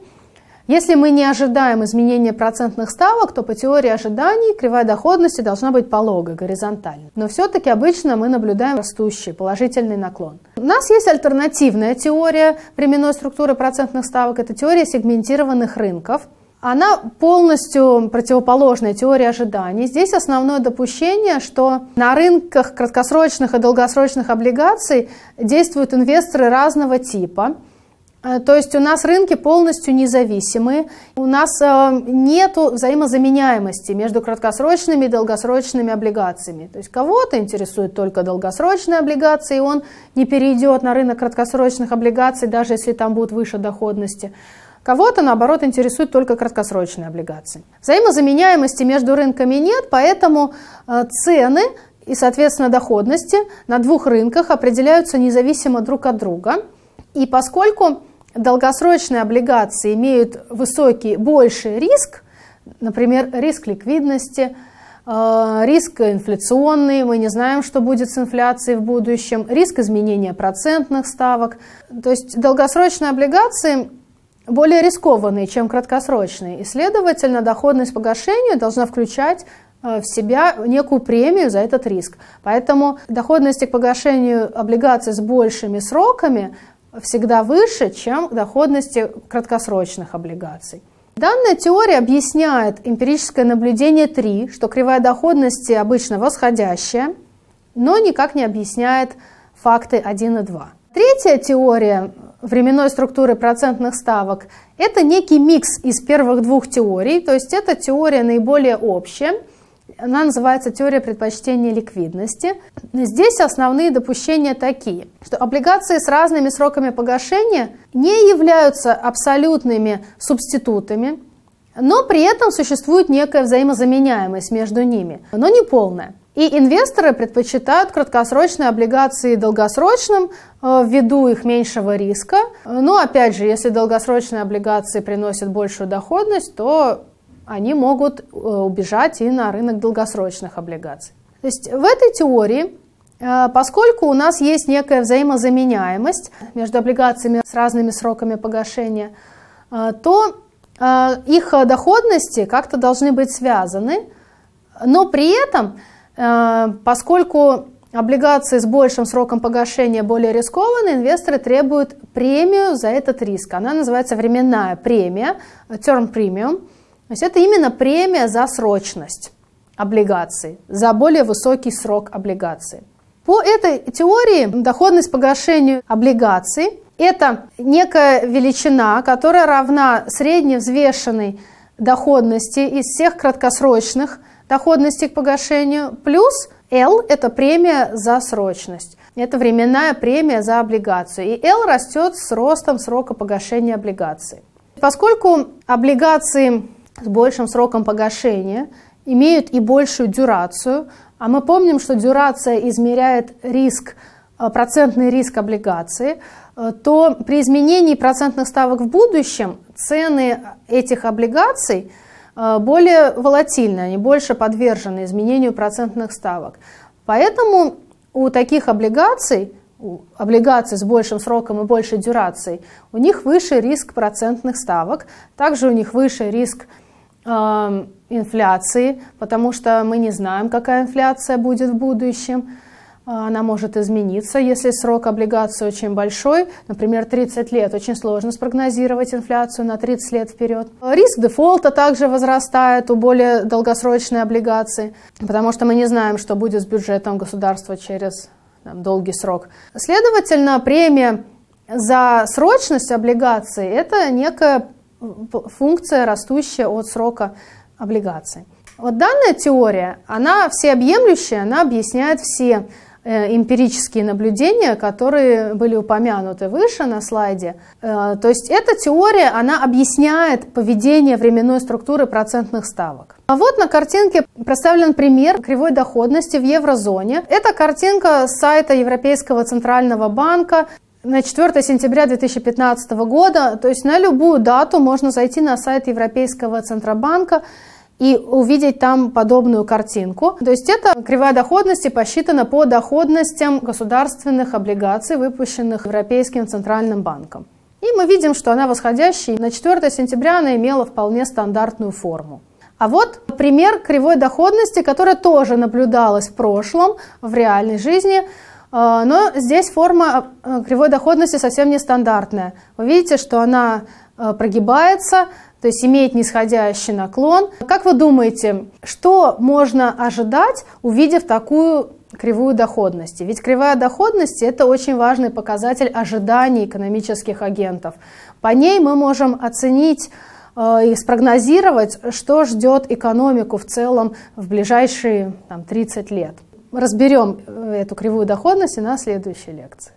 A: если мы не ожидаем изменения процентных ставок, то по теории ожиданий кривая доходности должна быть пологой, горизонтальной. Но все-таки обычно мы наблюдаем растущий положительный наклон. У нас есть альтернативная теория временной структуры процентных ставок. Это теория сегментированных рынков. Она полностью противоположная теории ожиданий. Здесь основное допущение, что на рынках краткосрочных и долгосрочных облигаций действуют инвесторы разного типа. Э, то есть у нас рынки полностью независимы, у нас э, нет взаимозаменяемости между краткосрочными и долгосрочными облигациями. То есть кого-то интересуют только долгосрочные облигации, и он не перейдет на рынок краткосрочных облигаций, даже если там будут выше доходности. Кого-то, наоборот, интересуют только краткосрочные облигации. Взаимозаменяемости между рынками нет, поэтому э, цены и, соответственно, доходности на двух рынках определяются независимо друг от друга. И поскольку долгосрочные облигации имеют высокий, больший риск, например, риск ликвидности, э, риск инфляционный, мы не знаем, что будет с инфляцией в будущем, риск изменения процентных ставок. То есть долгосрочные облигации более рискованные, чем краткосрочные, и, следовательно, доходность погашения должна включать э, в себя некую премию за этот риск. Поэтому доходности к погашению облигаций с большими сроками всегда выше, чем доходности краткосрочных облигаций. Данная теория объясняет эмпирическое наблюдение 3, что кривая доходности обычно восходящая, но никак не объясняет факты 1 и 2. Третья теория временной структуры процентных ставок – это некий микс из первых двух теорий, то есть это теория наиболее общая – она называется теория предпочтения ликвидности. Здесь основные допущения такие, что облигации с разными сроками погашения не являются абсолютными субститутами, но при этом существует некая взаимозаменяемость между ними, но не полная. И инвесторы предпочитают краткосрочные облигации долгосрочным э, ввиду их меньшего риска. Но опять же, если долгосрочные облигации приносят большую доходность, то они могут э, убежать и на рынок долгосрочных облигаций. То есть в этой теории, э, поскольку у нас есть некая взаимозаменяемость между облигациями с разными сроками погашения, э, то их доходности как-то должны быть связаны, но при этом, поскольку облигации с большим сроком погашения более рискованы, инвесторы требуют премию за этот риск. Она называется временная премия, term premium – то есть это именно премия за срочность облигаций, за более высокий срок облигаций. По этой теории доходность по облигаций – это некая величина, которая равна средневзвешенной доходности из всех краткосрочных доходностей к погашению, плюс L – это премия за срочность. Это временная премия за облигацию. И L растет с ростом срока погашения облигаций. Поскольку облигации с большим сроком погашения, имеют и большую дюрацию. А мы помним, что дюрация измеряет риск, э, процентный риск облигации, э, то при изменении процентных ставок в будущем цены этих облигаций э, более волатильны, они больше подвержены изменению процентных ставок. Поэтому у таких облигаций, у облигаций с большим сроком и большей дюрацией, у них выше риск процентных ставок, также у них выше риск инфляции, потому что мы не знаем, какая инфляция будет в будущем. А, она может измениться, если срок облигации очень большой, например, 30 лет. Очень сложно спрогнозировать инфляцию на 30 лет вперед. Риск дефолта также возрастает у более долгосрочной облигации, потому что мы не знаем, что будет с бюджетом государства через там, долгий срок. Следовательно, премия за срочность облигаций – это некая функция, растущая от срока облигаций. Вот данная теория, она всеобъемлющая, она объясняет все э, эмпирические наблюдения, которые были упомянуты выше на слайде. Э, то есть эта теория, она объясняет поведение временной структуры процентных ставок. А вот на картинке представлен пример кривой доходности в еврозоне. Это картинка с сайта Европейского центрального банка на 4 сентября 2015 года, то есть на любую дату можно зайти на сайт Европейского Центробанка и увидеть там подобную картинку. То есть это кривая доходности посчитана по доходностям государственных облигаций, выпущенных Европейским Центральным банком. И мы видим, что она восходящая, на 4 сентября она имела вполне стандартную форму. А вот пример кривой доходности, которая тоже наблюдалась в прошлом, в реальной жизни – а, но здесь форма а, кривой доходности совсем нестандартная. Вы видите, что она а, прогибается, то есть имеет нисходящий наклон. Как вы думаете, что можно ожидать, увидев такую кривую доходности? Ведь кривая доходности – это очень важный показатель ожиданий экономических агентов. По ней мы можем оценить и спрогнозировать, что ждет экономику в целом в ближайшие там, 30 лет разберем э, эту кривую доходности на следующей лекции.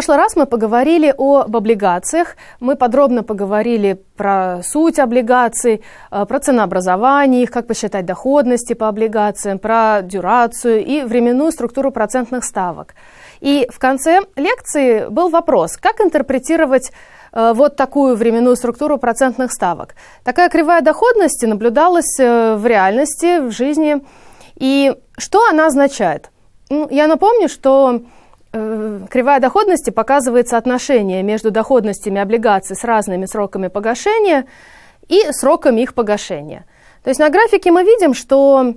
A: прошлый раз мы поговорили об облигациях, мы подробно поговорили про суть облигаций, э, про ценообразование их, как посчитать доходности по облигациям, про дюрацию и временную структуру процентных ставок. И в конце лекции был вопрос, как интерпретировать э, вот такую временную структуру процентных ставок. Такая кривая доходности наблюдалась э, в реальности, в жизни. И что она означает? Ну, я напомню, что Э, кривая доходности показывает соотношение между доходностями облигаций с разными сроками погашения и сроками их погашения. То есть на графике мы видим, что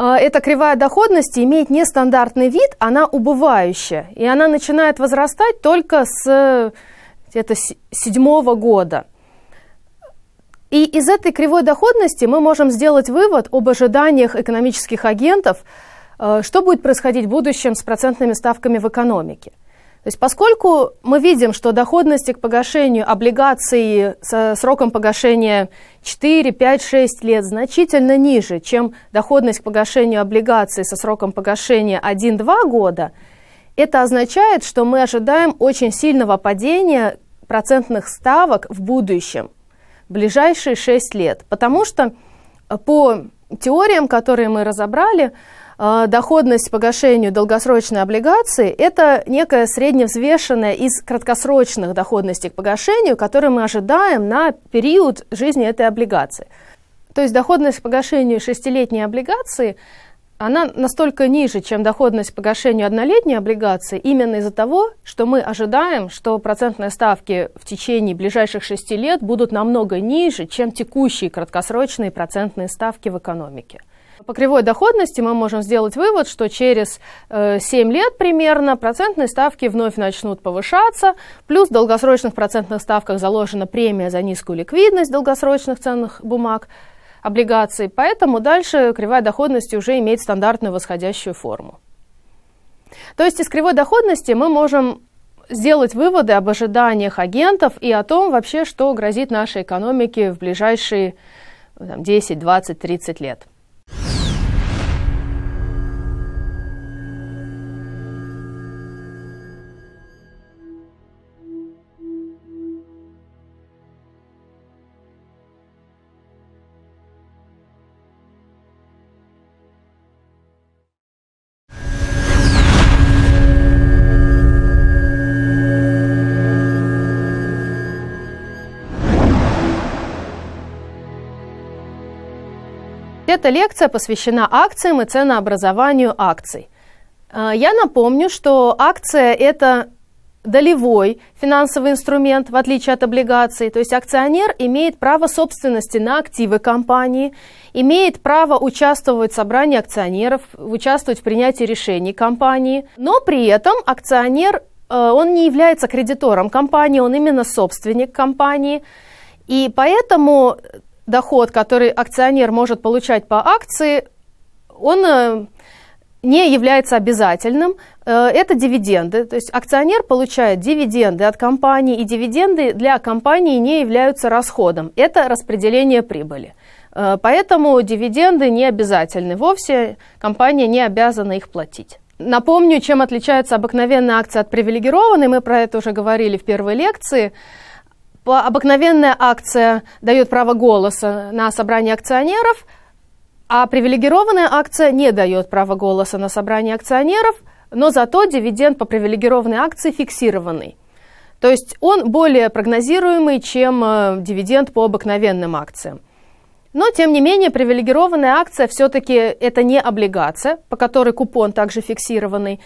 A: э, эта кривая доходности имеет нестандартный вид, она убывающая, и она начинает возрастать только с где-то седьмого года. И из этой кривой доходности мы можем сделать вывод об ожиданиях экономических агентов – Э, что будет происходить в будущем с процентными ставками в экономике? То есть поскольку мы видим, что доходности к погашению облигаций со сроком погашения 4, 5, 6 лет значительно ниже, чем доходность к погашению облигаций со сроком погашения 1-2 года, это означает, что мы ожидаем очень сильного падения процентных ставок в будущем, в ближайшие 6 лет. Потому что э, по теориям, которые мы разобрали, а, доходность погашению долгосрочной облигации – это некая средневзвешенная из краткосрочных доходностей к погашению, которые мы ожидаем на период жизни этой облигации. То есть доходность погашению шестилетней облигации она настолько ниже, чем доходность погашению однолетней облигации, именно из-за того, что мы ожидаем, что процентные ставки в течение ближайших шести лет будут намного ниже, чем текущие краткосрочные процентные ставки в экономике по кривой доходности мы можем сделать вывод, что через 7 э, лет примерно процентные ставки вновь начнут повышаться, плюс в долгосрочных процентных ставках заложена премия за низкую ликвидность долгосрочных ценных бумаг, облигаций, поэтому дальше кривая доходности уже имеет стандартную восходящую форму. То есть из кривой доходности мы можем сделать выводы об ожиданиях агентов и о том вообще, что грозит нашей экономике в ближайшие там, 10, 20, 30 лет. Эта лекция посвящена акциям и ценообразованию акций. А, я напомню, что акция – это долевой финансовый инструмент, в отличие от облигаций. То есть акционер имеет право собственности на активы компании, имеет право участвовать в собрании акционеров, участвовать в принятии решений компании. Но при этом акционер, э, он не является кредитором компании, он именно собственник компании. И поэтому доход, который акционер может получать по акции, он э, не является обязательным, э, это дивиденды. То есть акционер получает дивиденды от компании, и дивиденды для компании не являются расходом. Это распределение прибыли. Э, поэтому дивиденды не обязательны вовсе, компания не обязана их платить. Напомню, чем отличается обыкновенная акция от привилегированной, мы про это уже говорили в первой лекции обыкновенная акция дает право голоса на собрание акционеров, а привилегированная акция не дает права голоса на собрание акционеров, но зато дивиденд по привилегированной акции фиксированный. То есть он более прогнозируемый, чем э, дивиденд по обыкновенным акциям. Но, тем не менее, привилегированная акция все-таки это не облигация, по которой купон также фиксированный.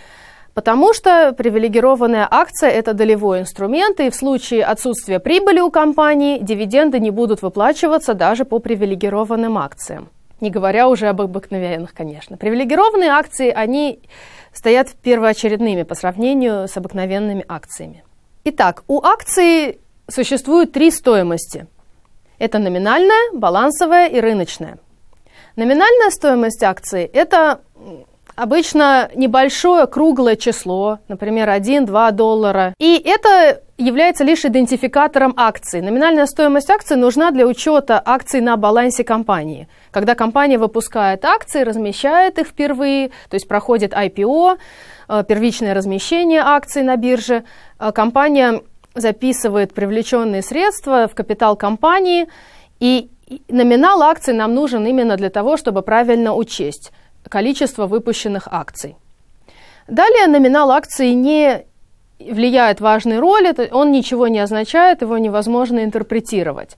A: Потому что привилегированная акция – это долевой инструмент, и в случае отсутствия прибыли у компании дивиденды не будут выплачиваться даже по привилегированным акциям. Не говоря уже об обыкновенных, конечно. Привилегированные акции, они стоят первоочередными по сравнению с обыкновенными акциями. Итак, у акции существуют три стоимости. Это номинальная, балансовая и рыночная. Номинальная стоимость акции – это Обычно небольшое круглое число, например, 1-2 доллара. И это является лишь идентификатором акции. Номинальная стоимость акции нужна для учета акций на балансе компании. Когда компания выпускает акции, размещает их впервые, то есть проходит IPO, э, первичное размещение акций на бирже, э, компания записывает привлеченные средства в капитал компании, и номинал акций нам нужен именно для того, чтобы правильно учесть количество выпущенных акций. Далее номинал акции не влияет важной роли, он ничего не означает, его невозможно интерпретировать.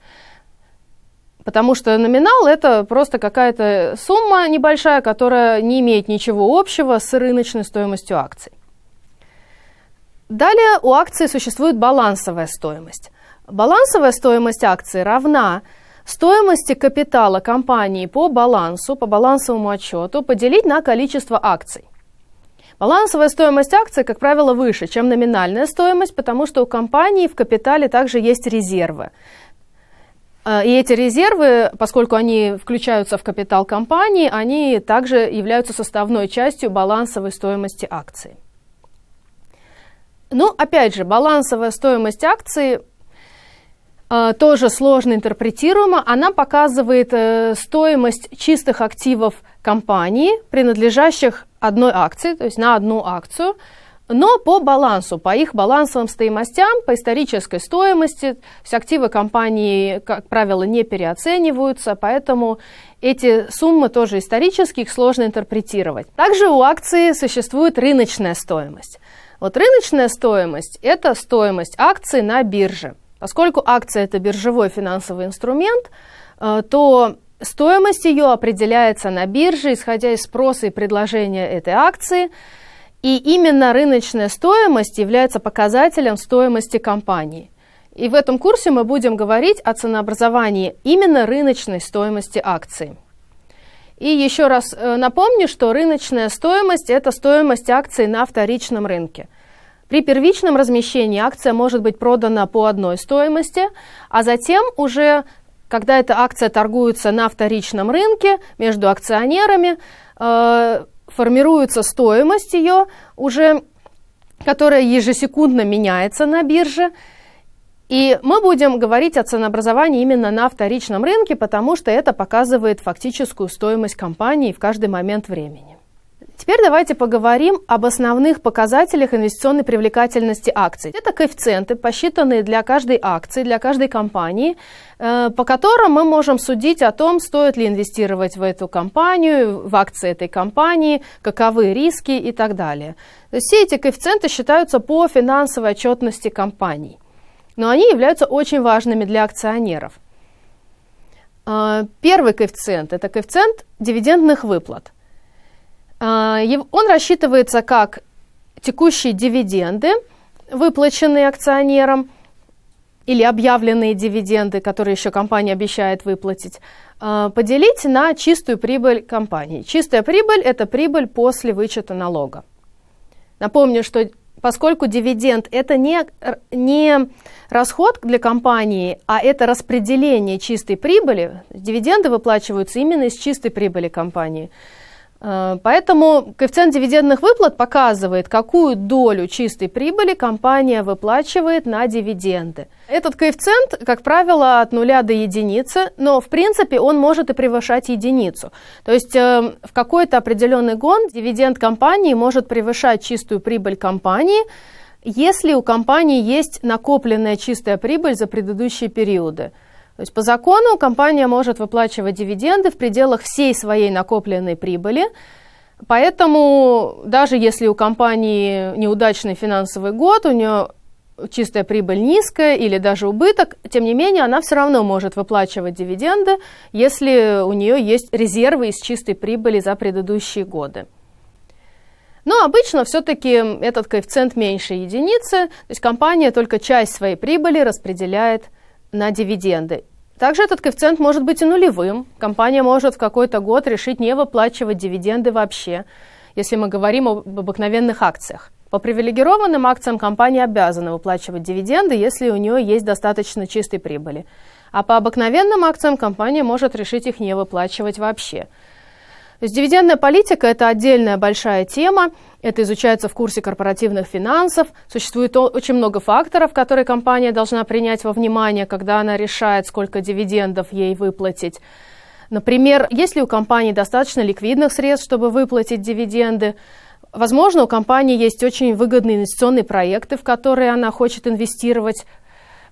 A: Потому что номинал это просто какая-то сумма небольшая, которая не имеет ничего общего с рыночной стоимостью акций. Далее у акции существует балансовая стоимость. Балансовая стоимость акции равна Стоимость капитала компании по балансу, по балансовому отчету поделить на количество акций. Балансовая стоимость акций, как правило, выше, чем номинальная стоимость, потому что у компании в капитале также есть резервы. А, и эти резервы, поскольку они включаются в капитал компании, они также являются составной частью балансовой стоимости акции. Ну, опять же, балансовая стоимость акции Э, тоже сложно интерпретируема. Она показывает э, стоимость чистых активов компании, принадлежащих одной акции, то есть на одну акцию, но по балансу, по их балансовым стоимостям, по исторической стоимости. все активы компании, как правило, не переоцениваются, поэтому эти суммы тоже исторические, их сложно интерпретировать. Также у акции существует рыночная стоимость. Вот рыночная стоимость – это стоимость акции на бирже – Поскольку акция – это биржевой финансовый инструмент, э, то стоимость ее определяется на бирже, исходя из спроса и предложения этой акции. И именно рыночная стоимость является показателем стоимости компании. И в этом курсе мы будем говорить о ценообразовании именно рыночной стоимости акции. И еще раз э, напомню, что рыночная стоимость – это стоимость акции на вторичном рынке – при первичном размещении акция может быть продана по одной стоимости, а затем уже, когда эта акция торгуется на вторичном рынке между акционерами, э, формируется стоимость ее уже, которая ежесекундно меняется на бирже. И мы будем говорить о ценообразовании именно на вторичном рынке, потому что это показывает фактическую стоимость компании в каждый момент времени. Теперь давайте поговорим об основных показателях инвестиционной привлекательности акций. Это коэффициенты, посчитанные для каждой акции, для каждой компании, э, по которым мы можем судить о том, стоит ли инвестировать в эту компанию, в акции этой компании, каковы риски и так далее. То есть все эти коэффициенты считаются по финансовой отчетности компаний, но они являются очень важными для акционеров. Э, первый коэффициент – это коэффициент дивидендных выплат. А, он рассчитывается как текущие дивиденды, выплаченные акционерам, или объявленные дивиденды, которые еще компания обещает выплатить, а, поделить на чистую прибыль компании. Чистая прибыль – это прибыль после вычета налога. Напомню, что поскольку дивиденд – это не, не расход для компании, а это распределение чистой прибыли, дивиденды выплачиваются именно из чистой прибыли компании – Э, поэтому коэффициент дивидендных выплат показывает, какую долю чистой прибыли компания выплачивает на дивиденды. Этот коэффициент, как правило, от нуля до единицы, но в принципе он может и превышать единицу. То есть э, в какой-то определенный год дивиденд компании может превышать чистую прибыль компании, если у компании есть накопленная чистая прибыль за предыдущие периоды. То есть по закону компания может выплачивать дивиденды в пределах всей своей накопленной прибыли. Поэтому даже если у компании неудачный финансовый год, у нее чистая прибыль низкая или даже убыток, тем не менее она все равно может выплачивать дивиденды, если у нее есть резервы из чистой прибыли за предыдущие годы. Но обычно все-таки этот коэффициент меньше единицы, то есть компания только часть своей прибыли распределяет на дивиденды. Также этот коэффициент может быть и нулевым. Компания может в какой-то год решить не выплачивать дивиденды вообще, если мы говорим об обыкновенных акциях. По привилегированным акциям компания обязана выплачивать дивиденды, если у нее есть достаточно чистой прибыли. А по обыкновенным акциям компания может решить их не выплачивать вообще. То есть дивидендная политика – это отдельная большая тема, это изучается в курсе корпоративных финансов, существует очень много факторов, которые компания должна принять во внимание, когда она решает, сколько дивидендов ей выплатить. Например, есть ли у компании достаточно ликвидных средств, чтобы выплатить дивиденды, Возможно, у компании есть очень выгодные инвестиционные проекты, в которые она хочет инвестировать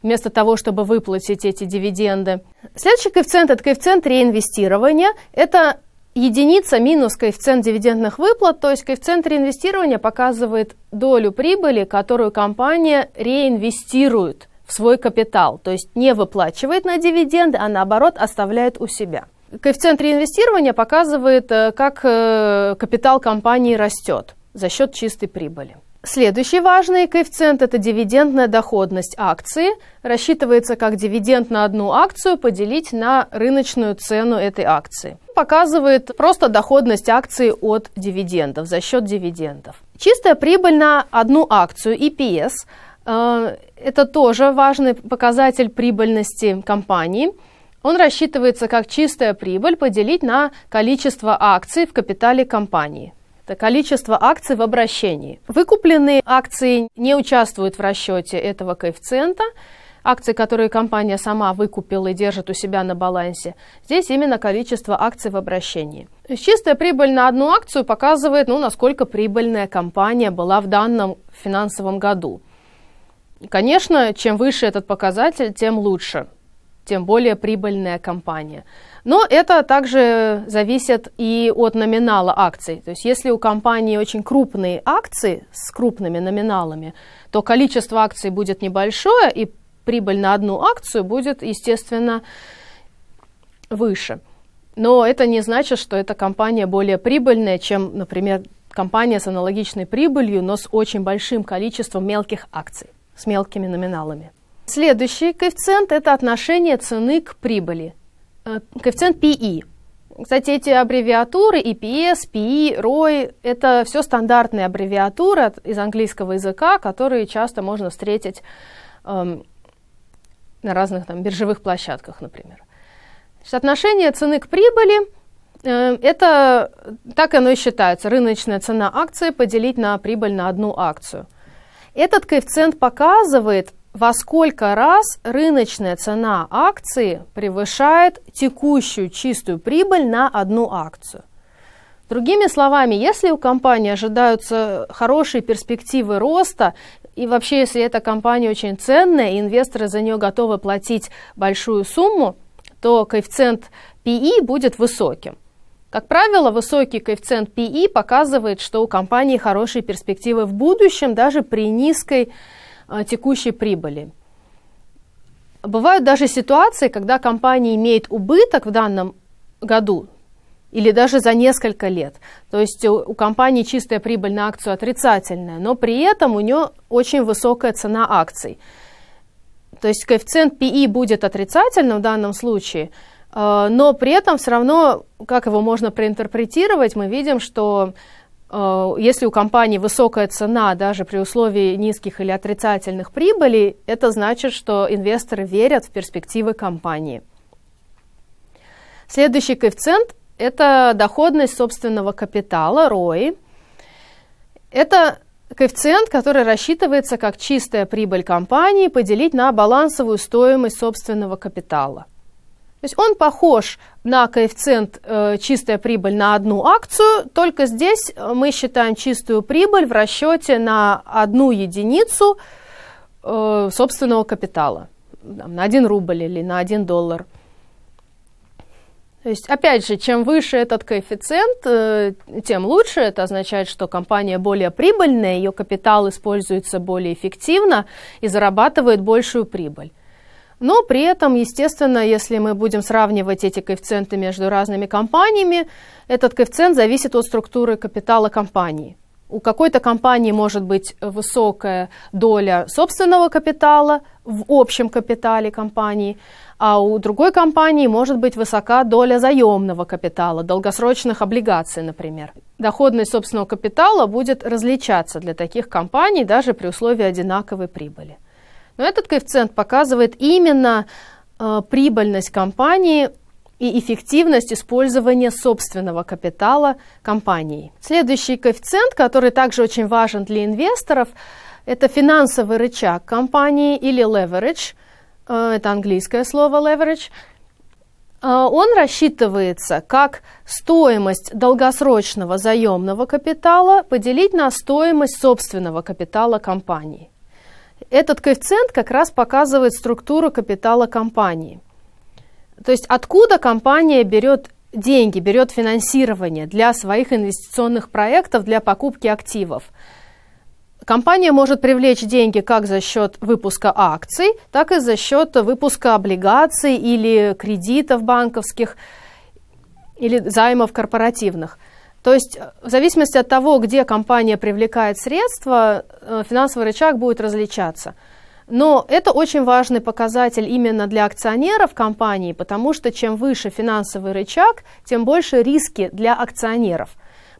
A: вместо того, чтобы выплатить эти дивиденды. Следующий коэффициент – это коэффициент реинвестирования. Это единица минус коэффициент дивидендных выплат, то есть коэффициент реинвестирования показывает долю прибыли, которую компания реинвестирует в свой капитал, то есть не выплачивает на дивиденды, а наоборот оставляет у себя. Коэффициент реинвестирования показывает, э, как э, капитал компании растет за счет чистой прибыли. Следующий важный коэффициент – это дивидендная доходность акции. Рассчитывается как дивиденд на одну акцию поделить на рыночную цену этой акции. Показывает просто доходность акции от дивидендов, за счет дивидендов. Чистая прибыль на одну акцию, EPS – э, это тоже важный показатель прибыльности компании. Он рассчитывается как чистая прибыль поделить на количество акций в капитале компании количество акций в обращении. Выкупленные акции не участвуют в расчете этого коэффициента. Акции, которые компания сама выкупила и держит у себя на балансе, здесь именно количество акций в обращении. Чистая прибыль на одну акцию показывает, ну, насколько прибыльная компания была в данном финансовом году. Конечно, чем выше этот показатель, тем лучше тем более прибыльная компания. Но это также зависит и от номинала акций. То есть если у компании очень крупные акции с крупными номиналами, то количество акций будет небольшое, и прибыль на одну акцию будет, естественно, выше. Но это не значит, что эта компания более прибыльная, чем, например, компания с аналогичной прибылью, но с очень большим количеством мелких акций, с мелкими номиналами. Следующий коэффициент – это отношение цены к прибыли, э, коэффициент PE. Кстати, эти аббревиатуры, EPS, PE, ROI, это все стандартные аббревиатуры из английского языка, которые часто можно встретить эм, на разных там, биржевых площадках, например. Значит, отношение цены к прибыли э, это так оно и считается. Рыночная цена акции поделить на прибыль на одну акцию. Этот коэффициент показывает, во сколько раз рыночная цена акции превышает текущую чистую прибыль на одну акцию. Другими словами, если у компании ожидаются хорошие перспективы роста, и вообще, если эта компания очень ценная, и инвесторы за нее готовы платить большую сумму, то коэффициент PE будет высоким. Как правило, высокий коэффициент PE показывает, что у компании хорошие перспективы в будущем, даже при низкой а, текущей прибыли. Бывают даже ситуации, когда компания имеет убыток в данном году или даже за несколько лет. То есть у, у компании чистая прибыль на акцию отрицательная, но при этом у нее очень высокая цена акций. То есть коэффициент PE будет отрицательным в данном случае, э, но при этом все равно, как его можно проинтерпретировать, мы видим, что Э, если у компании высокая цена даже при условии низких или отрицательных прибылей, это значит, что инвесторы верят в перспективы компании. Следующий коэффициент – это доходность собственного капитала, ROI. Это коэффициент, который рассчитывается как чистая прибыль компании поделить на балансовую стоимость собственного капитала. То есть он похож на коэффициент э, чистая прибыль на одну акцию, только здесь мы считаем чистую прибыль в расчете на одну единицу э, собственного капитала, там, на 1 рубль или на 1 доллар. То есть, опять же, чем выше этот коэффициент, э, тем лучше. Это означает, что компания более прибыльная, ее капитал используется более эффективно и зарабатывает большую прибыль. Но при этом, естественно, если мы будем сравнивать эти коэффициенты между разными компаниями, этот коэффициент зависит от структуры капитала компании. У какой-то компании может быть высокая доля собственного капитала в общем капитале компании, а у другой компании может быть высока доля заемного капитала, долгосрочных облигаций, например. Доходность собственного капитала будет различаться для таких компаний даже при условии одинаковой прибыли. Но этот коэффициент показывает именно э, прибыльность компании и эффективность использования собственного капитала компании. Следующий коэффициент, который также очень важен для инвесторов, это финансовый рычаг компании или leverage, э, это английское слово leverage, э, он рассчитывается как стоимость долгосрочного заемного капитала поделить на стоимость собственного капитала компании. Этот коэффициент как раз показывает структуру капитала компании. То есть откуда компания берет деньги, берет финансирование для своих инвестиционных проектов, для покупки активов. Компания может привлечь деньги как за счет выпуска акций, так и за счет выпуска облигаций или кредитов банковских, или займов корпоративных – то есть э, в зависимости от того, где компания привлекает средства, э, финансовый рычаг будет различаться. Но это очень важный показатель именно для акционеров компании, потому что чем выше финансовый рычаг, тем больше риски для акционеров.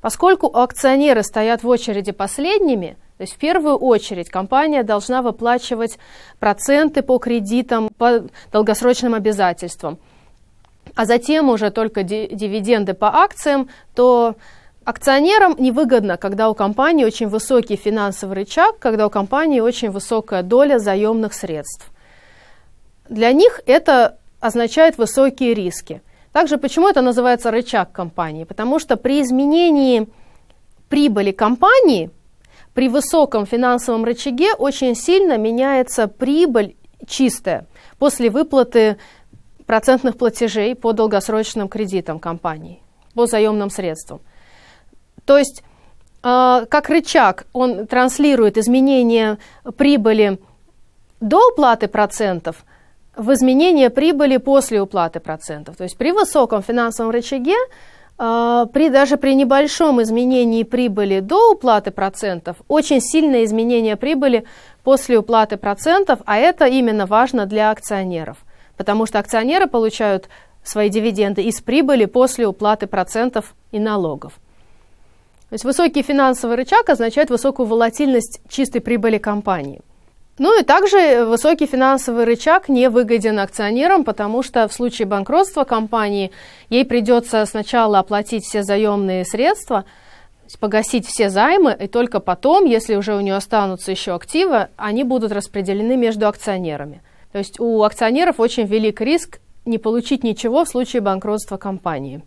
A: Поскольку акционеры стоят в очереди последними, то есть в первую очередь компания должна выплачивать проценты по кредитам, по долгосрочным обязательствам – а затем уже только дивиденды по акциям, то акционерам невыгодно, когда у компании очень высокий финансовый рычаг, когда у компании очень высокая доля заемных средств. Для них это означает высокие риски. Также почему это называется рычаг компании? Потому что при изменении прибыли компании, при высоком финансовом рычаге очень сильно меняется прибыль чистая после выплаты процентных платежей по долгосрочным кредитам компаний, по заемным средствам. То есть, а, как рычаг, он транслирует изменение прибыли до уплаты процентов в изменение прибыли после уплаты процентов. То есть при высоком финансовом рычаге, а, при, даже при небольшом изменении прибыли до уплаты процентов, очень сильное изменение прибыли после уплаты процентов, а это именно важно для акционеров – потому что акционеры получают свои дивиденды из прибыли после уплаты процентов и налогов. То есть высокий финансовый рычаг означает высокую волатильность чистой прибыли компании. Ну и также э, высокий финансовый рычаг не выгоден акционерам, потому что в случае банкротства компании ей придется сначала оплатить все заемные средства, погасить все займы, и только потом, если уже у нее останутся еще активы, они будут распределены между акционерами – то есть у акционеров очень велик риск не получить ничего в случае банкротства компании.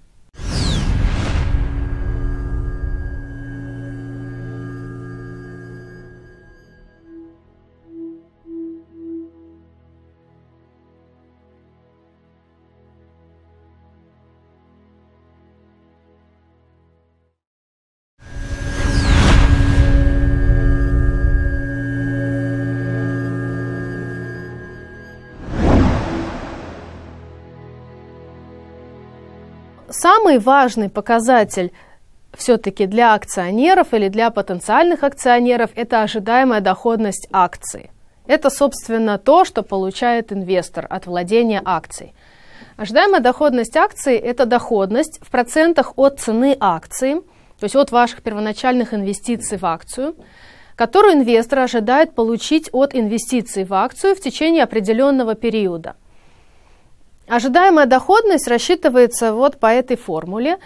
A: самый важный показатель все-таки для акционеров или для потенциальных акционеров это ожидаемая доходность акции. Это, собственно, то, что получает инвестор от владения акций. Ожидаемая доходность акции – это доходность в процентах от цены акции, то есть от ваших первоначальных инвестиций в акцию, которую инвестор ожидает получить от инвестиций в акцию в течение определенного периода – Ожидаемая доходность рассчитывается вот по этой формуле.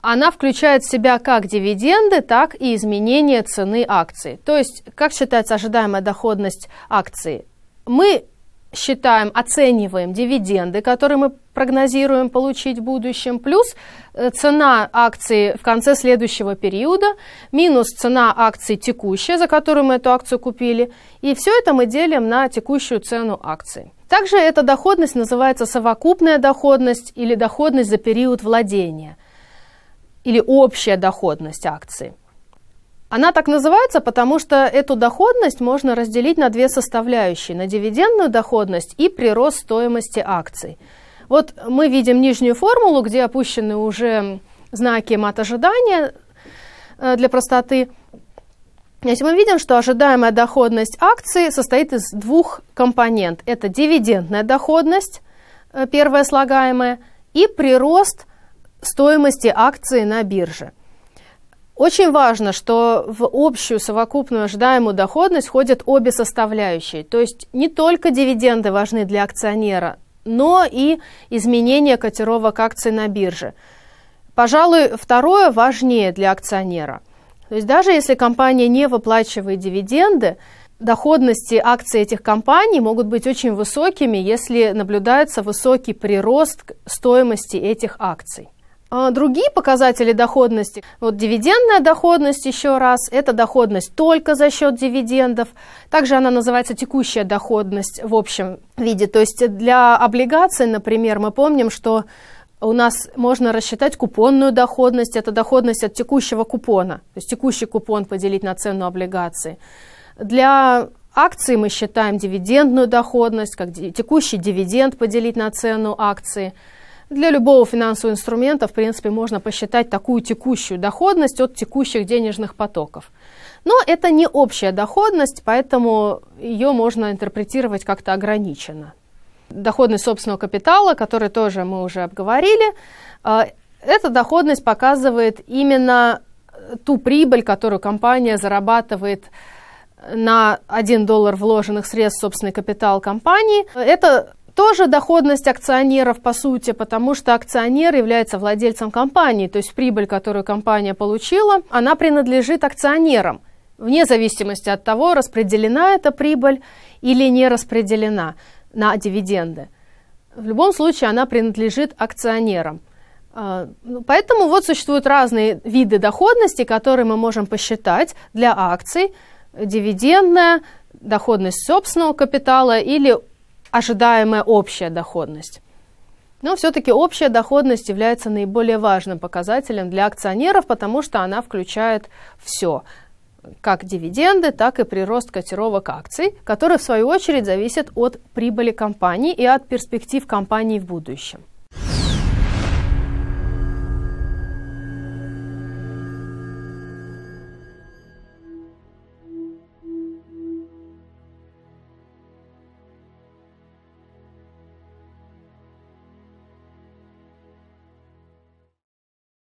A: Она включает в себя как дивиденды, так и изменение цены акции. То есть, как считается ожидаемая доходность акции? Мы считаем, оцениваем дивиденды, которые мы прогнозируем получить в будущем, плюс э, цена акции в конце следующего периода, минус цена акции текущая, за которую мы эту акцию купили, и все это мы делим на текущую цену акции. Также эта доходность называется совокупная доходность или доходность за период владения или общая доходность акции. Она так называется, потому что эту доходность можно разделить на две составляющие, на дивидендную доходность и прирост стоимости акций. Вот мы видим нижнюю формулу, где опущены уже знаки мат ожидания э, для простоты – если мы видим, что ожидаемая доходность акции состоит из двух компонент. Это дивидендная доходность, э, первая слагаемая, и прирост стоимости акции на бирже. Очень важно, что в общую совокупную ожидаемую доходность входят обе составляющие. То есть не только дивиденды важны для акционера, но и изменение котировок акций на бирже. Пожалуй, второе важнее для акционера – то есть даже если компания не выплачивает дивиденды, доходности акций этих компаний могут быть очень высокими, если наблюдается высокий прирост стоимости этих акций. А другие показатели доходности, вот дивидендная доходность еще раз, это доходность только за счет дивидендов. Также она называется текущая доходность в общем виде. То есть для облигаций, например, мы помним, что у нас можно рассчитать купонную доходность, это доходность от текущего купона, то есть текущий купон поделить на цену облигации. Для акций мы считаем дивидендную доходность, как текущий дивиденд поделить на цену акции. Для любого финансового инструмента, в принципе, можно посчитать такую текущую доходность от текущих денежных потоков. Но это не общая доходность, поэтому ее можно интерпретировать как-то ограниченно доходность собственного капитала, который тоже мы уже обговорили, а, эта доходность показывает именно э, ту прибыль, которую компания зарабатывает на 1 доллар вложенных средств в собственный капитал компании. Это тоже доходность акционеров, по сути, потому что акционер является владельцем компании, то есть прибыль, которую компания получила, она принадлежит акционерам, вне зависимости от того, распределена эта прибыль или не распределена на дивиденды. В любом случае она принадлежит акционерам. А, ну, поэтому вот существуют разные виды доходности, которые мы можем посчитать для акций. Дивидендная, доходность собственного капитала или ожидаемая общая доходность. Но все-таки общая доходность является наиболее важным показателем для акционеров, потому что она включает все как дивиденды, так и прирост котировок акций, который в свою очередь зависит от прибыли компании и от перспектив компании в будущем.